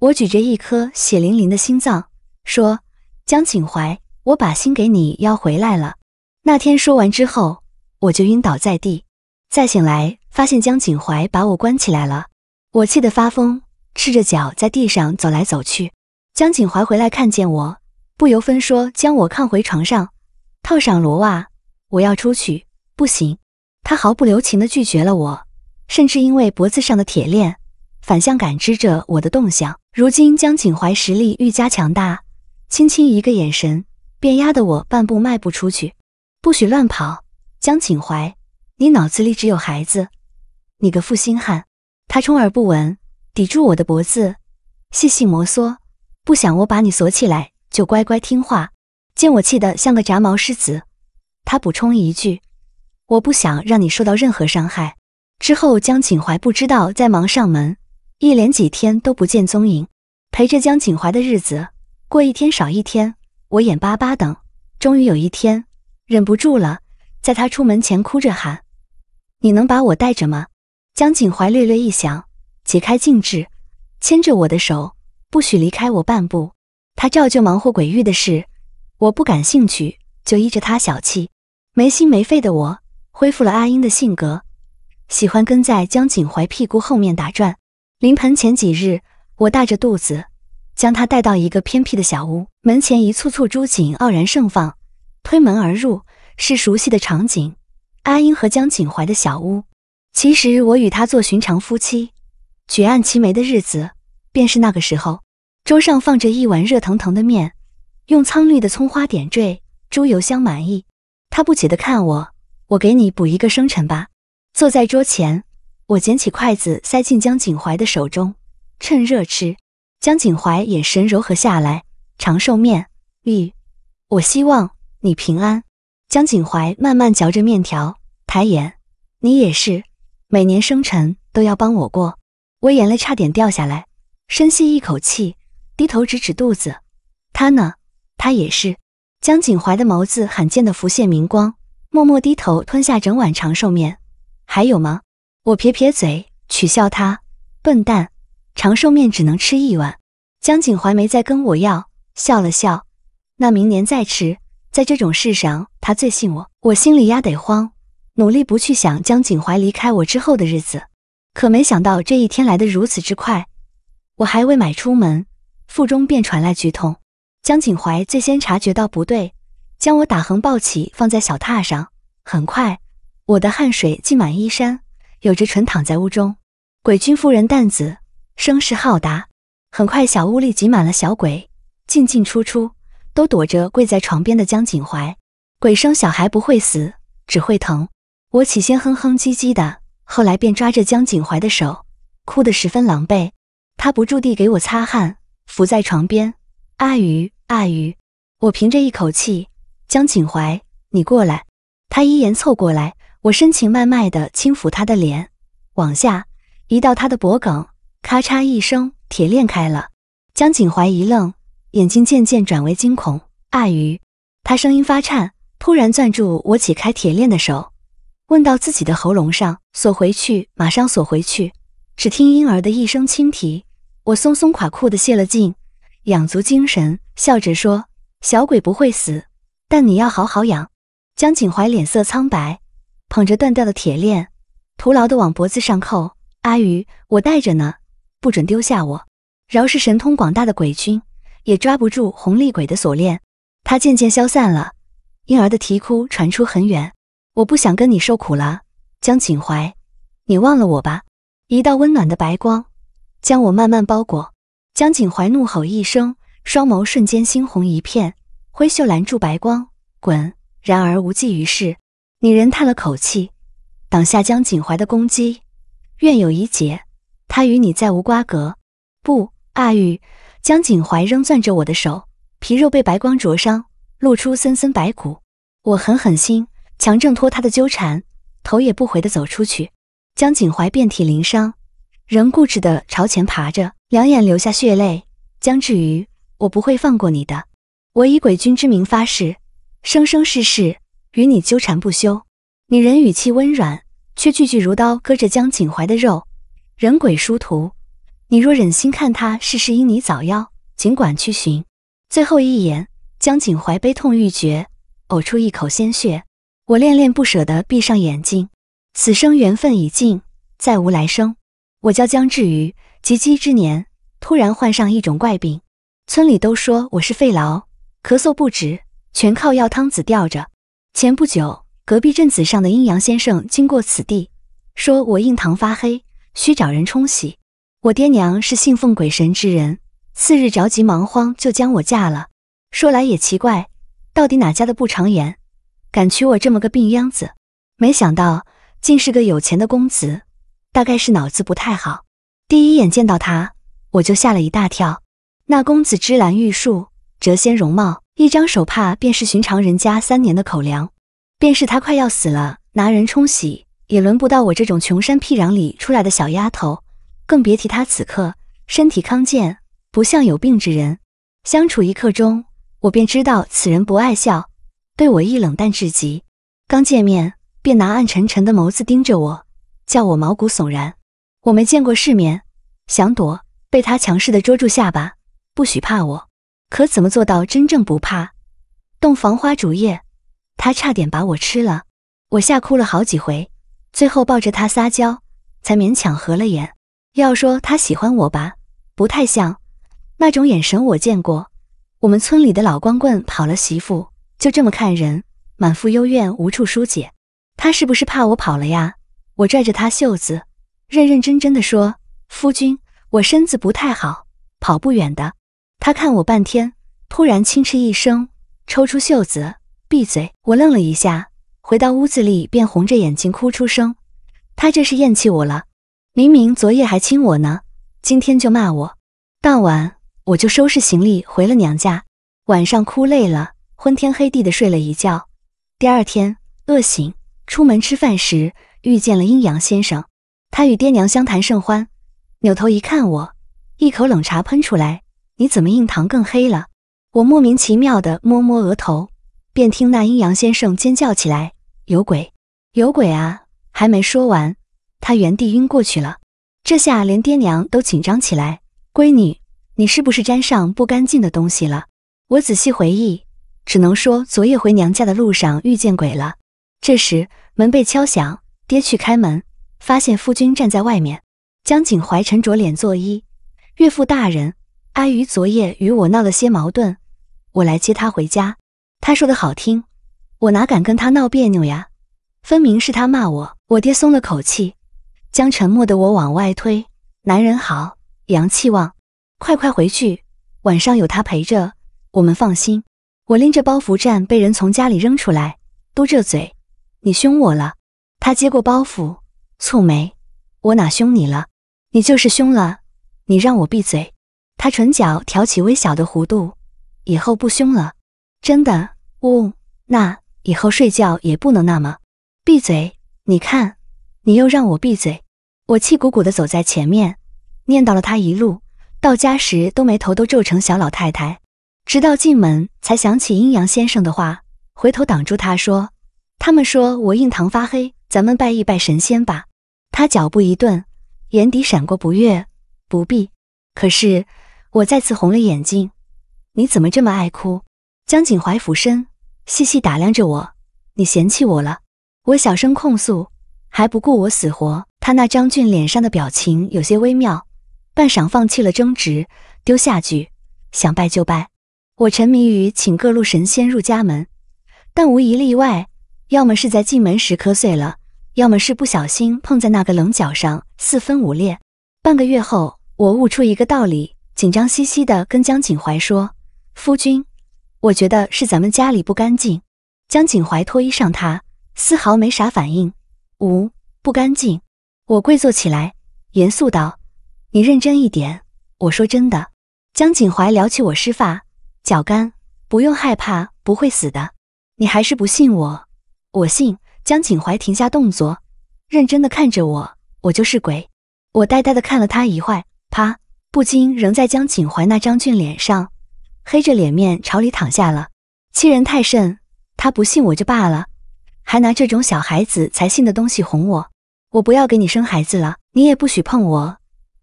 我举着一颗血淋淋的心脏，说：“江景怀，我把心给你，要回来了。”那天说完之后，我就晕倒在地。再醒来，发现江景怀把我关起来了。我气得发疯，赤着脚在地上走来走去。江景怀回来，看见我，不由分说将我抗回床上，套上罗袜。我要出去，不行。他毫不留情地拒绝了我，甚至因为脖子上的铁链，反向感知着我的动向。如今江景怀实力愈加强大，轻轻一个眼神，便压得我半步迈不出去。不许乱跑，江景怀，你脑子里只有孩子，你个负心汉！他充耳不闻，抵住我的脖子，细细摩挲。不想我把你锁起来，就乖乖听话。见我气得像个炸毛狮子，他补充一句：“我不想让你受到任何伤害。”之后，江景怀不知道在忙上门一连几天都不见踪影。陪着江景怀的日子过一天少一天，我眼巴巴等，终于有一天。忍不住了，在他出门前哭着喊：“你能把我带着吗？”江景怀略略一想，解开禁制，牵着我的手，不许离开我半步。他照旧忙活鬼域的事，我不感兴趣，就依着他小气，没心没肺的我，恢复了阿英的性格，喜欢跟在江景怀屁股后面打转。临盆前几日，我大着肚子，将他带到一个偏僻的小屋，门前一簇簇朱锦傲然盛放。推门而入，是熟悉的场景，阿英和江景怀的小屋。其实我与他做寻常夫妻，举案齐眉的日子，便是那个时候。桌上放着一碗热腾腾的面，用苍绿的葱花点缀，猪油香满溢。他不解地看我，我给你补一个生辰吧。坐在桌前，我捡起筷子塞进江景怀的手中，趁热吃。江景怀眼神柔和下来，长寿面，玉。我希望。你平安，江景怀慢慢嚼着面条，抬眼，你也是，每年生辰都要帮我过。我眼泪差点掉下来，深吸一口气，低头指指肚子，他呢？他也是。江景怀的眸子罕见的浮现明光，默默低头吞下整碗长寿面。还有吗？我撇撇嘴，取笑他，笨蛋，长寿面只能吃一碗。江景怀没再跟我要，笑了笑，那明年再吃。在这种事上，他最信我，我心里压得慌，努力不去想江景怀离开我之后的日子，可没想到这一天来的如此之快，我还未买出门，腹中便传来剧痛。江景怀最先察觉到不对，将我打横抱起，放在小榻上。很快，我的汗水浸满衣衫，有着纯躺在屋中。鬼君夫人担子声势浩大，很快小屋里挤满了小鬼，进进出出。都躲着跪在床边的江锦怀。鬼生小孩不会死，只会疼。我起先哼哼唧唧的，后来便抓着江锦怀的手，哭得十分狼狈。他不住地给我擦汗，伏在床边。阿鱼，阿鱼，我凭着一口气，江锦怀，你过来。他依言凑过来，我深情脉脉地轻抚他的脸，往下移到他的脖颈，咔嚓一声，铁链开了。江锦怀一愣。眼睛渐渐转为惊恐，阿鱼，他声音发颤，突然攥住我解开铁链的手，问到自己的喉咙上锁回去，马上锁回去。只听婴儿的一声轻啼，我松松垮裤的泄了劲，养足精神，笑着说：“小鬼不会死，但你要好好养。”江景怀脸色苍白，捧着断掉的铁链，徒劳的往脖子上扣。阿鱼，我带着呢，不准丢下我。饶是神通广大的鬼君。也抓不住红厉鬼的锁链，他渐渐消散了。婴儿的啼哭传出很远。我不想跟你受苦了，江景怀，你忘了我吧。一道温暖的白光将我慢慢包裹。江景怀怒吼一声，双眸瞬间猩红一片，挥袖拦住白光，滚。然而无济于事。女人叹了口气，挡下江景怀的攻击，愿有一劫。他与你再无瓜葛。不，阿玉。江景怀仍攥着我的手，皮肉被白光灼伤，露出森森白骨。我狠狠心，强挣脱他的纠缠，头也不回地走出去。江景怀遍体鳞伤，仍固执地朝前爬着，两眼流下血泪。江志瑜，我不会放过你的！我以鬼君之名发誓，生生世世与你纠缠不休。女人语气温软，却句句如刀割着江景怀的肉。人鬼殊途。你若忍心看他事事因你早夭，尽管去寻。最后一眼，江景怀悲痛欲绝，呕出一口鲜血。我恋恋不舍地闭上眼睛，此生缘分已尽，再无来生。我叫江志宇，及笄之年突然患上一种怪病，村里都说我是肺痨，咳嗽不止，全靠药汤子吊着。前不久，隔壁镇子上的阴阳先生经过此地，说我印堂发黑，需找人冲洗。我爹娘是信奉鬼神之人，次日着急忙慌就将我嫁了。说来也奇怪，到底哪家的不长眼，敢娶我这么个病秧子？没想到竟是个有钱的公子，大概是脑子不太好。第一眼见到他，我就吓了一大跳。那公子芝兰玉树，谪仙容貌，一张手帕便是寻常人家三年的口粮。便是他快要死了，拿人冲喜也轮不到我这种穷山僻壤里出来的小丫头。更别提他此刻身体康健，不像有病之人。相处一刻钟，我便知道此人不爱笑，对我亦冷淡至极。刚见面便拿暗沉沉的眸子盯着我，叫我毛骨悚然。我没见过世面，想躲，被他强势的捉住下巴，不许怕我。可怎么做到真正不怕？洞房花烛夜，他差点把我吃了，我吓哭了好几回，最后抱着他撒娇，才勉强合了眼。要说他喜欢我吧，不太像，那种眼神我见过。我们村里的老光棍跑了媳妇，就这么看人，满腹幽怨无处疏解。他是不是怕我跑了呀？我拽着他袖子，认认真真的说：“夫君，我身子不太好，跑不远的。”他看我半天，突然轻嗤一声，抽出袖子，闭嘴。我愣了一下，回到屋子里便红着眼睛哭出声。他这是厌弃我了。明明昨夜还亲我呢，今天就骂我。当晚我就收拾行李回了娘家，晚上哭累了，昏天黑地的睡了一觉。第二天饿醒，出门吃饭时遇见了阴阳先生，他与爹娘相谈甚欢，扭头一看我，一口冷茶喷出来：“你怎么印堂更黑了？”我莫名其妙的摸摸额头，便听那阴阳先生尖叫起来：“有鬼，有鬼啊！”还没说完。他原地晕过去了，这下连爹娘都紧张起来。闺女，你是不是沾上不干净的东西了？我仔细回忆，只能说昨夜回娘家的路上遇见鬼了。这时门被敲响，爹去开门，发现夫君站在外面。江景怀沉着脸作揖：“岳父大人，阿姨昨夜与我闹了些矛盾，我来接他回家。”他说的好听，我哪敢跟他闹别扭呀？分明是他骂我。我爹松了口气。将沉默的我往外推。男人好，阳气旺，快快回去，晚上有他陪着，我们放心。我拎着包袱站，被人从家里扔出来，嘟着嘴：“你凶我了。”他接过包袱，蹙眉：“我哪凶你了？你就是凶了，你让我闭嘴。”他唇角挑起微小的弧度：“以后不凶了，真的。”“呜，那以后睡觉也不能那么。”“闭嘴，你看。”你又让我闭嘴，我气鼓鼓地走在前面，念叨了他一路，到家时都眉头都皱成小老太太，直到进门才想起阴阳先生的话，回头挡住他说：“他们说我印堂发黑，咱们拜一拜神仙吧。”他脚步一顿，眼底闪过不悦。不必，可是我再次红了眼睛，你怎么这么爱哭？江景怀俯身细细打量着我，你嫌弃我了？我小声控诉。还不顾我死活，他那张俊脸上的表情有些微妙，半晌放弃了争执，丢下句：“想拜就拜。”我沉迷于请各路神仙入家门，但无一例外，要么是在进门时磕碎了，要么是不小心碰在那个棱角上四分五裂。半个月后，我悟出一个道理，紧张兮兮地跟江景怀说：“夫君，我觉得是咱们家里不干净。”江景怀脱衣上榻，丝毫没啥反应。五不干净，我跪坐起来，严肃道：“你认真一点，我说真的。”江景怀撩起我湿发，脚干，不用害怕，不会死的。你还是不信我？我信。江景怀停下动作，认真的看着我。我就是鬼。我呆呆的看了他一会啪，不禁仍在江景怀那张俊脸上，黑着脸面朝里躺下了。欺人太甚，他不信我就罢了。还拿这种小孩子才信的东西哄我，我不要给你生孩子了，你也不许碰我，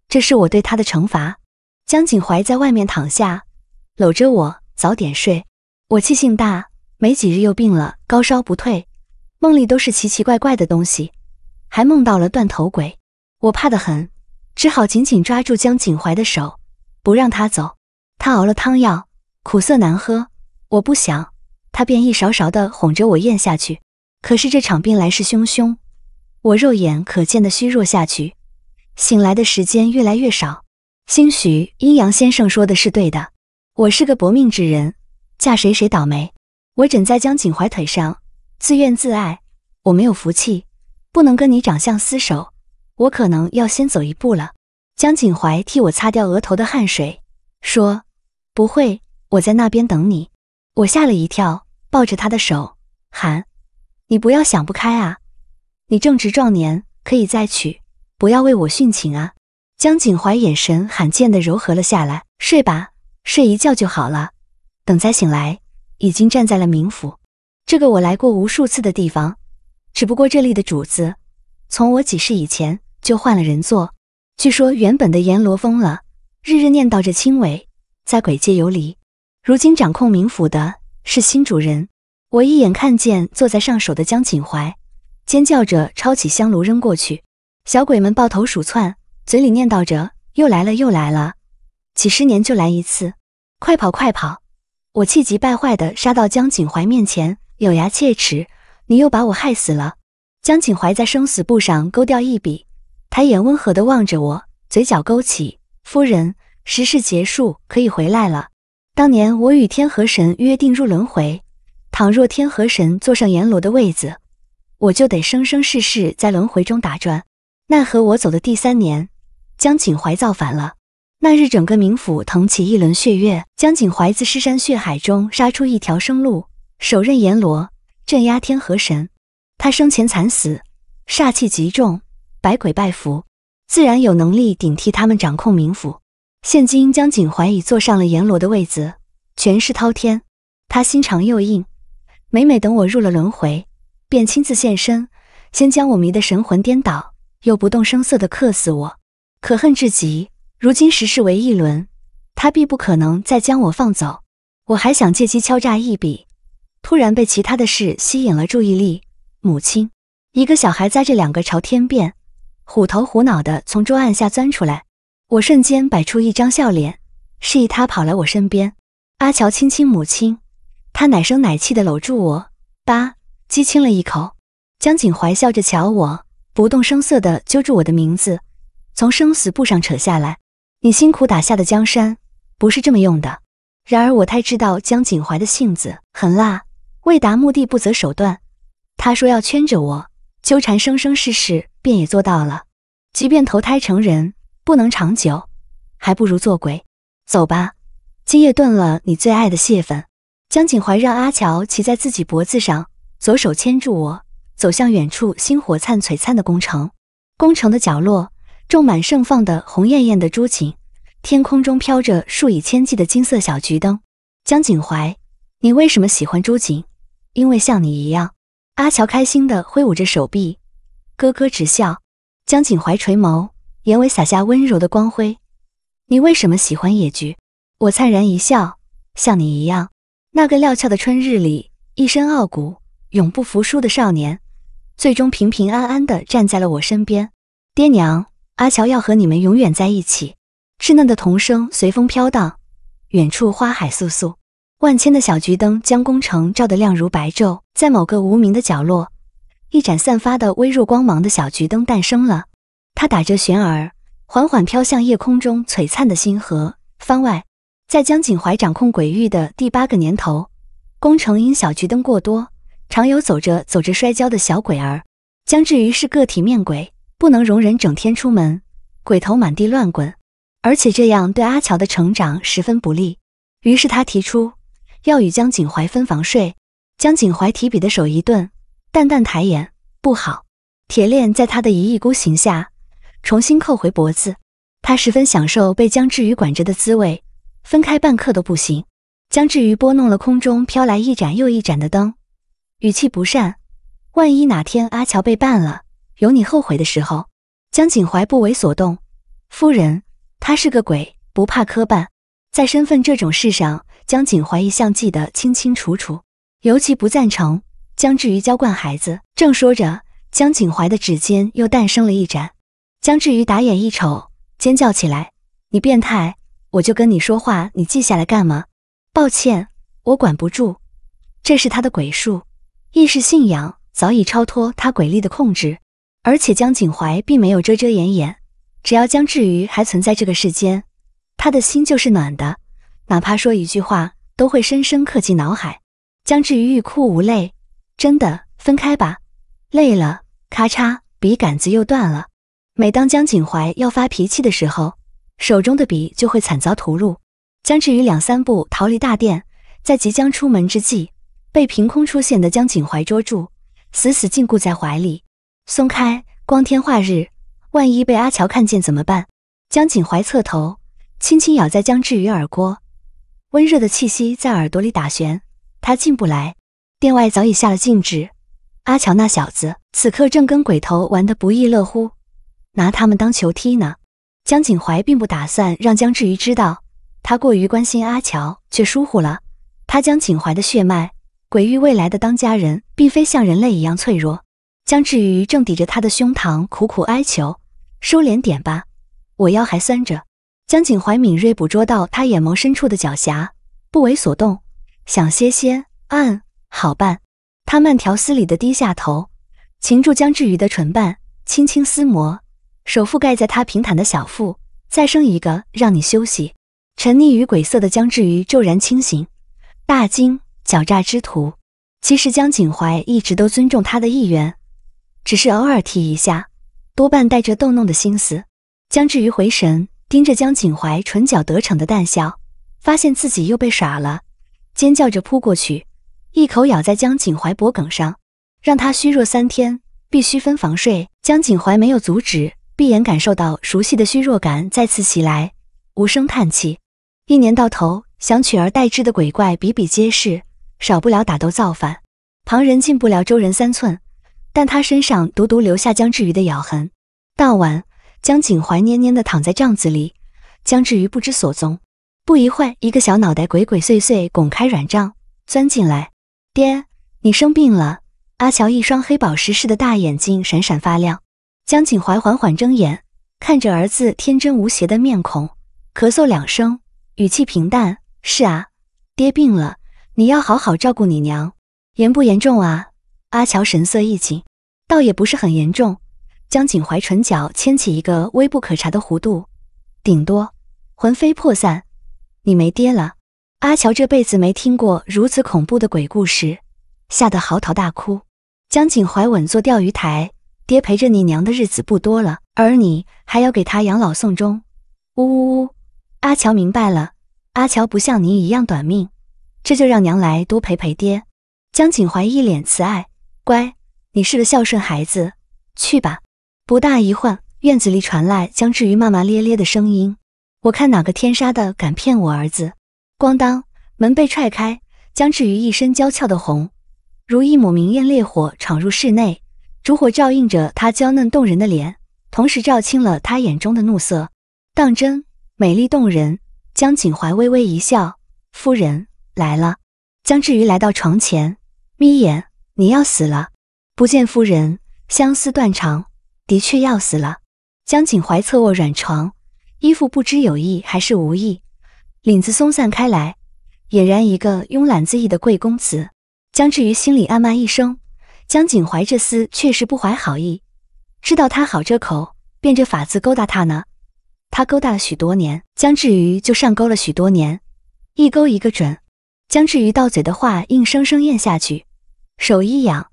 这是我对他的惩罚。江景怀在外面躺下，搂着我早点睡。我气性大，没几日又病了，高烧不退，梦里都是奇奇怪怪的东西，还梦到了断头鬼，我怕得很，只好紧紧抓住江景怀的手，不让他走。他熬了汤药，苦涩难喝，我不想，他便一勺勺的哄着我咽下去。可是这场病来势汹汹，我肉眼可见的虚弱下去，醒来的时间越来越少。兴许阴阳先生说的是对的，我是个薄命之人，嫁谁谁倒霉。我枕在江景怀腿上，自怨自艾。我没有福气，不能跟你长相厮守，我可能要先走一步了。江景怀替我擦掉额头的汗水，说：“不会，我在那边等你。”我吓了一跳，抱着他的手喊。你不要想不开啊！你正值壮年，可以再娶，不要为我殉情啊！江景怀眼神罕见的柔和了下来。睡吧，睡一觉就好了。等再醒来，已经站在了冥府，这个我来过无数次的地方。只不过这里的主子，从我几世以前就换了人做。据说原本的阎罗疯了，日日念叨着青唯在鬼界游离。如今掌控冥府的是新主人。我一眼看见坐在上首的江锦怀，尖叫着抄起香炉扔过去，小鬼们抱头鼠窜，嘴里念叨着：“又来了，又来了，几十年就来一次，快跑，快跑！”我气急败坏地杀到江锦怀面前，咬牙切齿：“你又把我害死了！”江锦怀在生死簿上勾掉一笔，抬眼温和地望着我，嘴角勾起：“夫人，时事结束，可以回来了。当年我与天和神约定入轮回。”倘若天河神坐上阎罗的位子，我就得生生世世在轮回中打转。奈何我走的第三年，江景怀造反了。那日整个冥府腾起一轮血月，江景怀自尸山血海中杀出一条生路，手刃阎罗，镇压天河神。他生前惨死，煞气极重，百鬼拜服，自然有能力顶替他们掌控冥府。现今江景怀已坐上了阎罗的位子，权势滔天。他心肠又硬。每每等我入了轮回，便亲自现身，先将我迷得神魂颠倒，又不动声色地克死我，可恨至极。如今时势为一轮，他必不可能再将我放走。我还想借机敲诈一笔，突然被其他的事吸引了注意力。母亲，一个小孩扎着两个朝天辫，虎头虎脑的从桌案下钻出来，我瞬间摆出一张笑脸，示意他跑来我身边。阿乔亲亲母亲。他奶声奶气地搂住我，八鸡亲了一口。江景怀笑着瞧我，不动声色地揪住我的名字，从生死簿上扯下来。你辛苦打下的江山，不是这么用的。然而我太知道江景怀的性子很辣，为达目的不择手段。他说要圈着我，纠缠生生世世，便也做到了。即便投胎成人不能长久，还不如做鬼。走吧，今夜炖了你最爱的蟹粉。江景怀让阿乔骑在自己脖子上，左手牵住我，走向远处星火灿璀璨的宫城。宫城的角落种满盛放的红艳艳的朱槿，天空中飘着数以千计的金色小菊灯。江景怀，你为什么喜欢朱槿？因为像你一样。阿乔开心地挥舞着手臂，咯咯直笑。江景怀垂眸，眼尾洒下温柔的光辉。你为什么喜欢野菊？我灿然一笑，像你一样。那个料峭的春日里，一身傲骨、永不服输的少年，最终平平安安地站在了我身边。爹娘，阿乔要和你们永远在一起。稚嫩的童声随风飘荡，远处花海簌簌，万千的小桔灯将宫城照得亮如白昼。在某个无名的角落，一盏散发的微弱光芒的小桔灯诞生了。它打着旋儿，缓缓飘向夜空中璀璨的星河。番外。在江景怀掌控鬼域的第八个年头，宫城因小桔灯过多，常有走着走着摔跤的小鬼儿。江志宇是个体面鬼，不能容忍整天出门，鬼头满地乱滚，而且这样对阿乔的成长十分不利。于是他提出要与江景怀分房睡。江景怀提笔的手一顿，淡淡抬眼，不好。铁链在他的一意孤行下，重新扣回脖子。他十分享受被江志宇管着的滋味。分开半刻都不行。江志于拨弄了空中飘来一盏又一盏的灯，语气不善。万一哪天阿乔被办了，有你后悔的时候。江景怀不为所动。夫人，他是个鬼，不怕磕绊。在身份这种事上，江景怀一向记得清清楚楚。尤其不赞成江志于娇惯孩子。正说着，江景怀的指尖又诞生了一盏。江志于打眼一瞅，尖叫起来：“你变态！”我就跟你说话，你记下来干嘛？抱歉，我管不住，这是他的鬼术，意识信仰，早已超脱他鬼力的控制。而且江景怀并没有遮遮掩掩，只要江志宇还存在这个世间，他的心就是暖的，哪怕说一句话，都会深深刻进脑海。江志宇欲哭无泪，真的分开吧。累了，咔嚓，笔杆子又断了。每当江景怀要发脾气的时候。手中的笔就会惨遭屠戮。江志宇两三步逃离大殿，在即将出门之际，被凭空出现的江景怀捉住，死死禁锢在怀里。松开！光天化日，万一被阿乔看见怎么办？江景怀侧头，轻轻咬在江志宇耳郭，温热的气息在耳朵里打旋，他进不来。殿外早已下了禁制，阿乔那小子此刻正跟鬼头玩得不亦乐乎，拿他们当球踢呢。江景怀并不打算让江志瑜知道，他过于关心阿乔，却疏忽了他。江景怀的血脉，鬼域未来的当家人，并非像人类一样脆弱。江志瑜正抵着他的胸膛，苦苦哀求：“收敛点吧，我腰还酸着。”江景怀敏锐捕捉到他眼眸深处的狡黠，不为所动。想歇歇？嗯，好办。他慢条斯理地低下头，擒住江志瑜的唇瓣，轻轻撕磨。手覆盖在他平坦的小腹，再生一个让你休息。沉溺于鬼色的江志余骤然清醒，大惊：狡诈之徒！其实江景怀一直都尊重他的意愿，只是偶尔提一下，多半带着逗弄的心思。江志余回神，盯着江景怀唇角得逞的淡笑，发现自己又被耍了，尖叫着扑过去，一口咬在江景怀脖颈上，让他虚弱三天，必须分房睡。江景怀没有阻止。闭眼感受到熟悉的虚弱感再次袭来，无声叹气。一年到头，想取而代之的鬼怪比比皆是，少不了打斗造反。旁人进不了周人三寸，但他身上独独留下江志余的咬痕。傍晚，江景怀蔫蔫地躺在帐子里，江志余不知所踪。不一会一个小脑袋鬼鬼祟祟拱开软帐，钻进来：“爹，你生病了。”阿乔一双黑宝石似的大眼睛闪闪发亮。江锦怀缓缓睁眼，看着儿子天真无邪的面孔，咳嗽两声，语气平淡：“是啊，爹病了，你要好好照顾你娘。”“严不严重啊？”阿乔神色一紧，倒也不是很严重。江锦怀唇角牵起一个微不可察的弧度：“顶多魂飞魄散，你没爹了。”阿乔这辈子没听过如此恐怖的鬼故事，吓得嚎啕大哭。江锦怀稳坐钓鱼台。爹陪着你娘的日子不多了，而你还要给他养老送终。呜呜呜！阿乔明白了。阿乔不像您一样短命，这就让娘来多陪陪爹。江景怀一脸慈爱：“乖，你是个孝顺孩子，去吧。”不大一会院子里传来江志瑜骂骂咧咧的声音：“我看哪个天杀的敢骗我儿子！”咣当，门被踹开，江志瑜一身娇俏的红，如一抹明艳烈火闯入室内。烛火照映着他娇嫩动人的脸，同时照清了他眼中的怒色。当真美丽动人。江景怀微微一笑：“夫人来了。”江志余来到床前，眯眼：“你要死了，不见夫人，相思断肠，的确要死了。”江景怀侧卧软床，衣服不知有意还是无意，领子松散开来，俨然一个慵懒恣意的贵公子。江志余心里暗骂一声。江景怀这厮确实不怀好意，知道他好这口，变着法子勾搭他呢。他勾搭了许多年，江志余就上钩了许多年，一钩一个准。江志余到嘴的话硬生生咽下去，手一扬，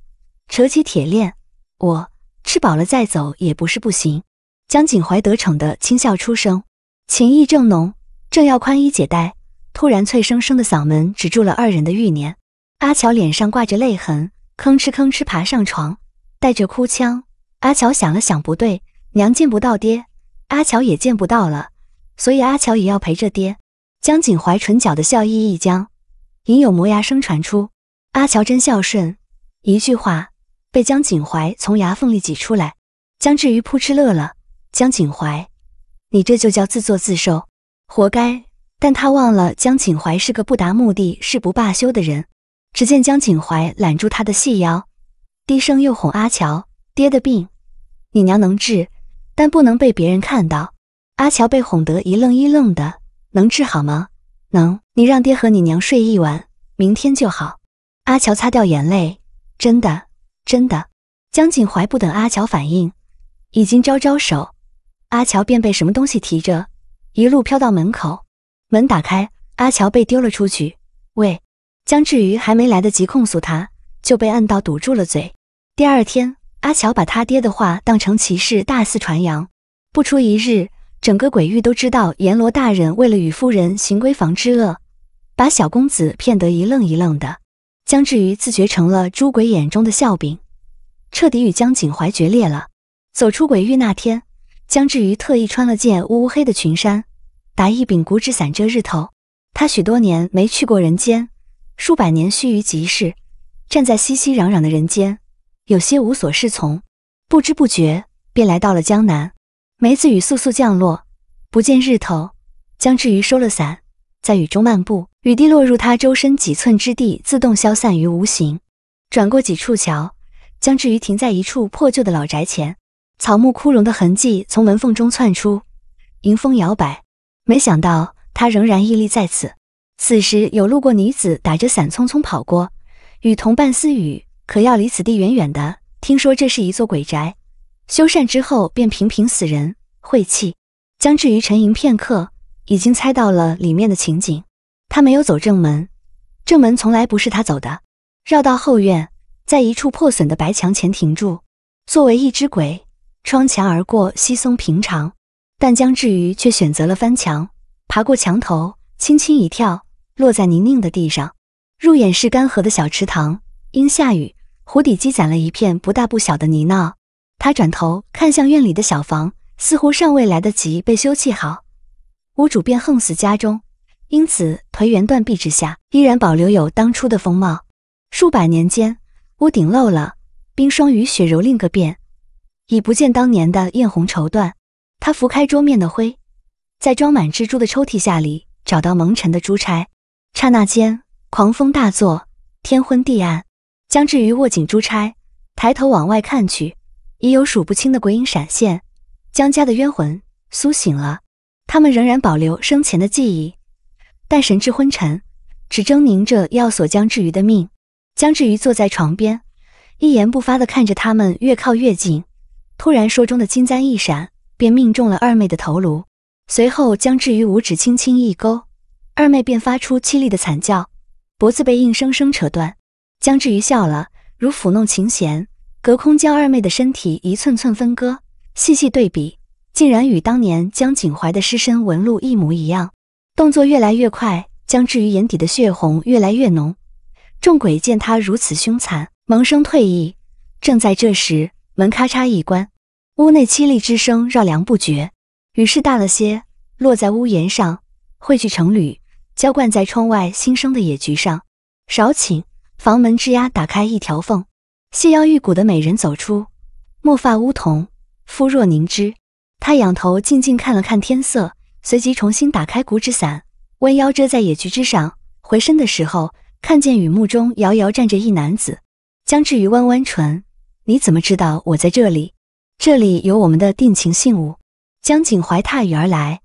扯起铁链。我吃饱了再走也不是不行。江景怀得逞的轻笑出声，情意正浓，正要宽衣解带，突然脆生生的嗓门止住了二人的欲念。阿乔脸上挂着泪痕。吭哧吭哧爬上床，带着哭腔。阿乔想了想，不对，娘见不到爹，阿乔也见不到了，所以阿乔也要陪着爹。江景怀唇角的笑意一僵，隐有磨牙声传出。阿乔真孝顺，一句话被江景怀从牙缝里挤出来。江志余扑哧乐了。江景怀，你这就叫自作自受，活该。但他忘了江景怀是个不达目的誓不罢休的人。只见江景怀揽住他的细腰，低声又哄阿乔：“爹的病，你娘能治，但不能被别人看到。”阿乔被哄得一愣一愣的：“能治好吗？能，你让爹和你娘睡一晚，明天就好。”阿乔擦掉眼泪：“真的，真的。”江景怀不等阿乔反应，已经招招手，阿乔便被什么东西提着，一路飘到门口。门打开，阿乔被丢了出去。喂。江志瑜还没来得及控诉他，就被暗道堵住了嘴。第二天，阿乔把他爹的话当成奇事大肆传扬。不出一日，整个鬼域都知道阎罗大人为了与夫人行闺房之恶，把小公子骗得一愣一愣的。江志瑜自觉成了诸鬼眼中的笑柄，彻底与江景怀决裂了。走出鬼域那天，江志瑜特意穿了件乌乌黑的裙衫，打一柄骨纸伞遮日头。他许多年没去过人间。数百年虚于即逝，站在熙熙攘攘的人间，有些无所适从。不知不觉便来到了江南。梅子雨簌簌降落，不见日头。江之鱼收了伞，在雨中漫步。雨滴落入他周身几寸之地，自动消散于无形。转过几处桥，江之鱼停在一处破旧的老宅前，草木枯荣的痕迹从门缝中窜出，迎风摇摆。没想到他仍然屹立在此。此时有路过女子打着伞匆匆跑过，与同伴私语：“可要离此地远远的。”听说这是一座鬼宅，修缮之后便频频死人，晦气。江志余沉吟片刻，已经猜到了里面的情景。他没有走正门，正门从来不是他走的，绕到后院，在一处破损的白墙前停住。作为一只鬼，穿墙而过稀松平常，但江志瑜却选择了翻墙，爬过墙头。轻轻一跳，落在泥泞的地上。入眼是干涸的小池塘，因下雨，湖底积攒了一片不大不小的泥淖。他转头看向院里的小房，似乎尚未来得及被修葺好。屋主便横死家中，因此颓垣断壁之下，依然保留有当初的风貌。数百年间，屋顶漏了，冰霜雨雪蹂躏个遍，已不见当年的艳红绸缎。他拂开桌面的灰，在装满蜘蛛的抽屉下里。找到蒙尘的珠钗，刹那间狂风大作，天昏地暗。江志瑜握紧珠钗，抬头往外看去，已有数不清的鬼影闪现。江家的冤魂苏醒了，他们仍然保留生前的记忆，但神志昏沉，只狰狞着要索江志瑜的命。江志瑜坐在床边，一言不发地看着他们越靠越近。突然，说中的金簪一闪，便命中了二妹的头颅。随后，江志余五指轻轻一勾，二妹便发出凄厉的惨叫，脖子被硬生生扯断。江志瑜笑了，如抚弄琴弦，隔空将二妹的身体一寸寸分割。细细对比，竟然与当年江景怀的尸身纹路一模一样。动作越来越快，江志宇眼底的血红越来越浓。众鬼见他如此凶残，萌生退意。正在这时，门咔嚓一关，屋内凄厉之声绕梁不绝。雨势大了些，落在屋檐上，汇聚成缕，浇灌在窗外新生的野菊上。少顷，房门吱呀打开一条缝，细腰玉骨的美人走出，墨发乌瞳，肤若凝脂。她仰头静静看了看天色，随即重新打开骨纸伞，弯腰遮在野菊之上。回身的时候，看见雨幕中遥遥站着一男子，江志宇弯弯唇：“你怎么知道我在这里？这里有我们的定情信物。”江锦怀踏雨而来，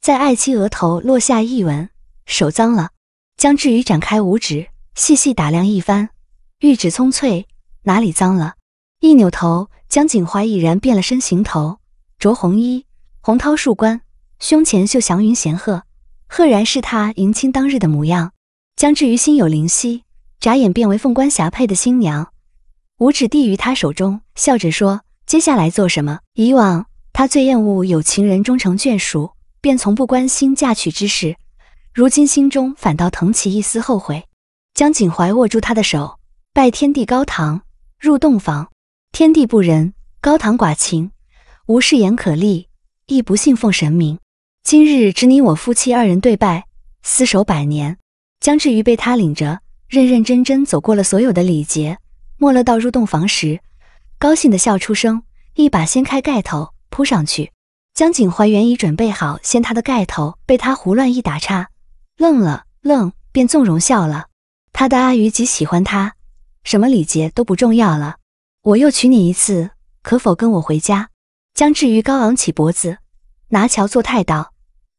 在爱妻额头落下一吻，手脏了，江志宇展开五指，细细打量一番，玉指葱翠，哪里脏了？一扭头，江锦怀已然变了身形头，着红衣，红绦束冠，胸前绣祥云显鹤，赫然是他迎亲当日的模样。江志宇心有灵犀，眨眼变为凤冠霞帔的新娘，五指递于他手中，笑着说：“接下来做什么？”以往。他最厌恶有情人终成眷属，便从不关心嫁娶之事。如今心中反倒腾起一丝后悔。江景怀握住他的手，拜天地高堂，入洞房。天地不仁，高堂寡情，无誓言可立，亦不信奉神明。今日只你我夫妻二人对拜，厮守百年。江志余被他领着，认认真真走过了所有的礼节。末了到入洞房时，高兴的笑出声，一把掀开盖头。扑上去，江景怀原已准备好掀他的盖头，被他胡乱一打岔，愣了愣，便纵容笑了。他的阿余极喜欢他，什么礼节都不重要了。我又娶你一次，可否跟我回家？江志余高昂起脖子，拿乔作态道：“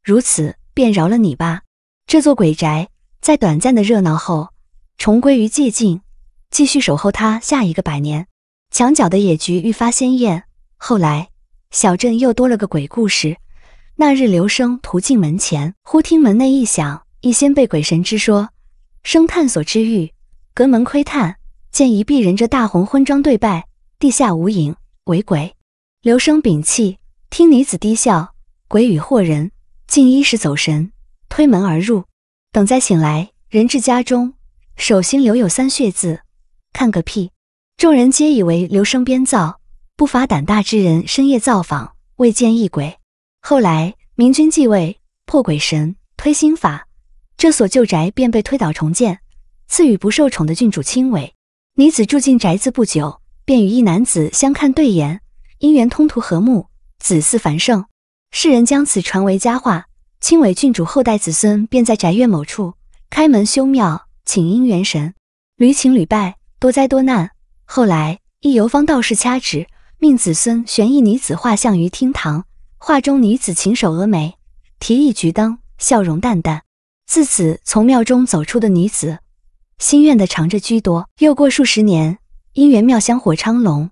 如此，便饶了你吧。”这座鬼宅在短暂的热闹后，重归于寂静，继续守候他下一个百年。墙角的野菊愈发鲜艳。后来。小镇又多了个鬼故事。那日，刘生途径门前，忽听门内一响，一先被鬼神之说。生探索之欲，隔门窥探，见一壁人着大红婚装对拜，地下无影，为鬼。刘生屏气，听女子低笑，鬼语惑人，竟一时走神，推门而入。等再醒来，人至家中，手心留有三血字，看个屁！众人皆以为刘生编造。不乏胆大之人深夜造访，未见异鬼。后来明君继位，破鬼神，推心法，这所旧宅便被推倒重建，赐予不受宠的郡主亲委女子住进宅子不久，便与一男子相看对眼，姻缘通途和睦，子嗣繁盛。世人将此传为佳话。亲委郡主后代子孙便在宅院某处开门修庙，请姻缘神，屡请屡败，多灾多难。后来一游方道士掐指。命子孙悬一女子画像于厅堂，画中女子轻手峨眉，提一菊灯，笑容淡淡。自此，从庙中走出的女子，心愿的长着居多。又过数十年，姻缘庙香火昌隆。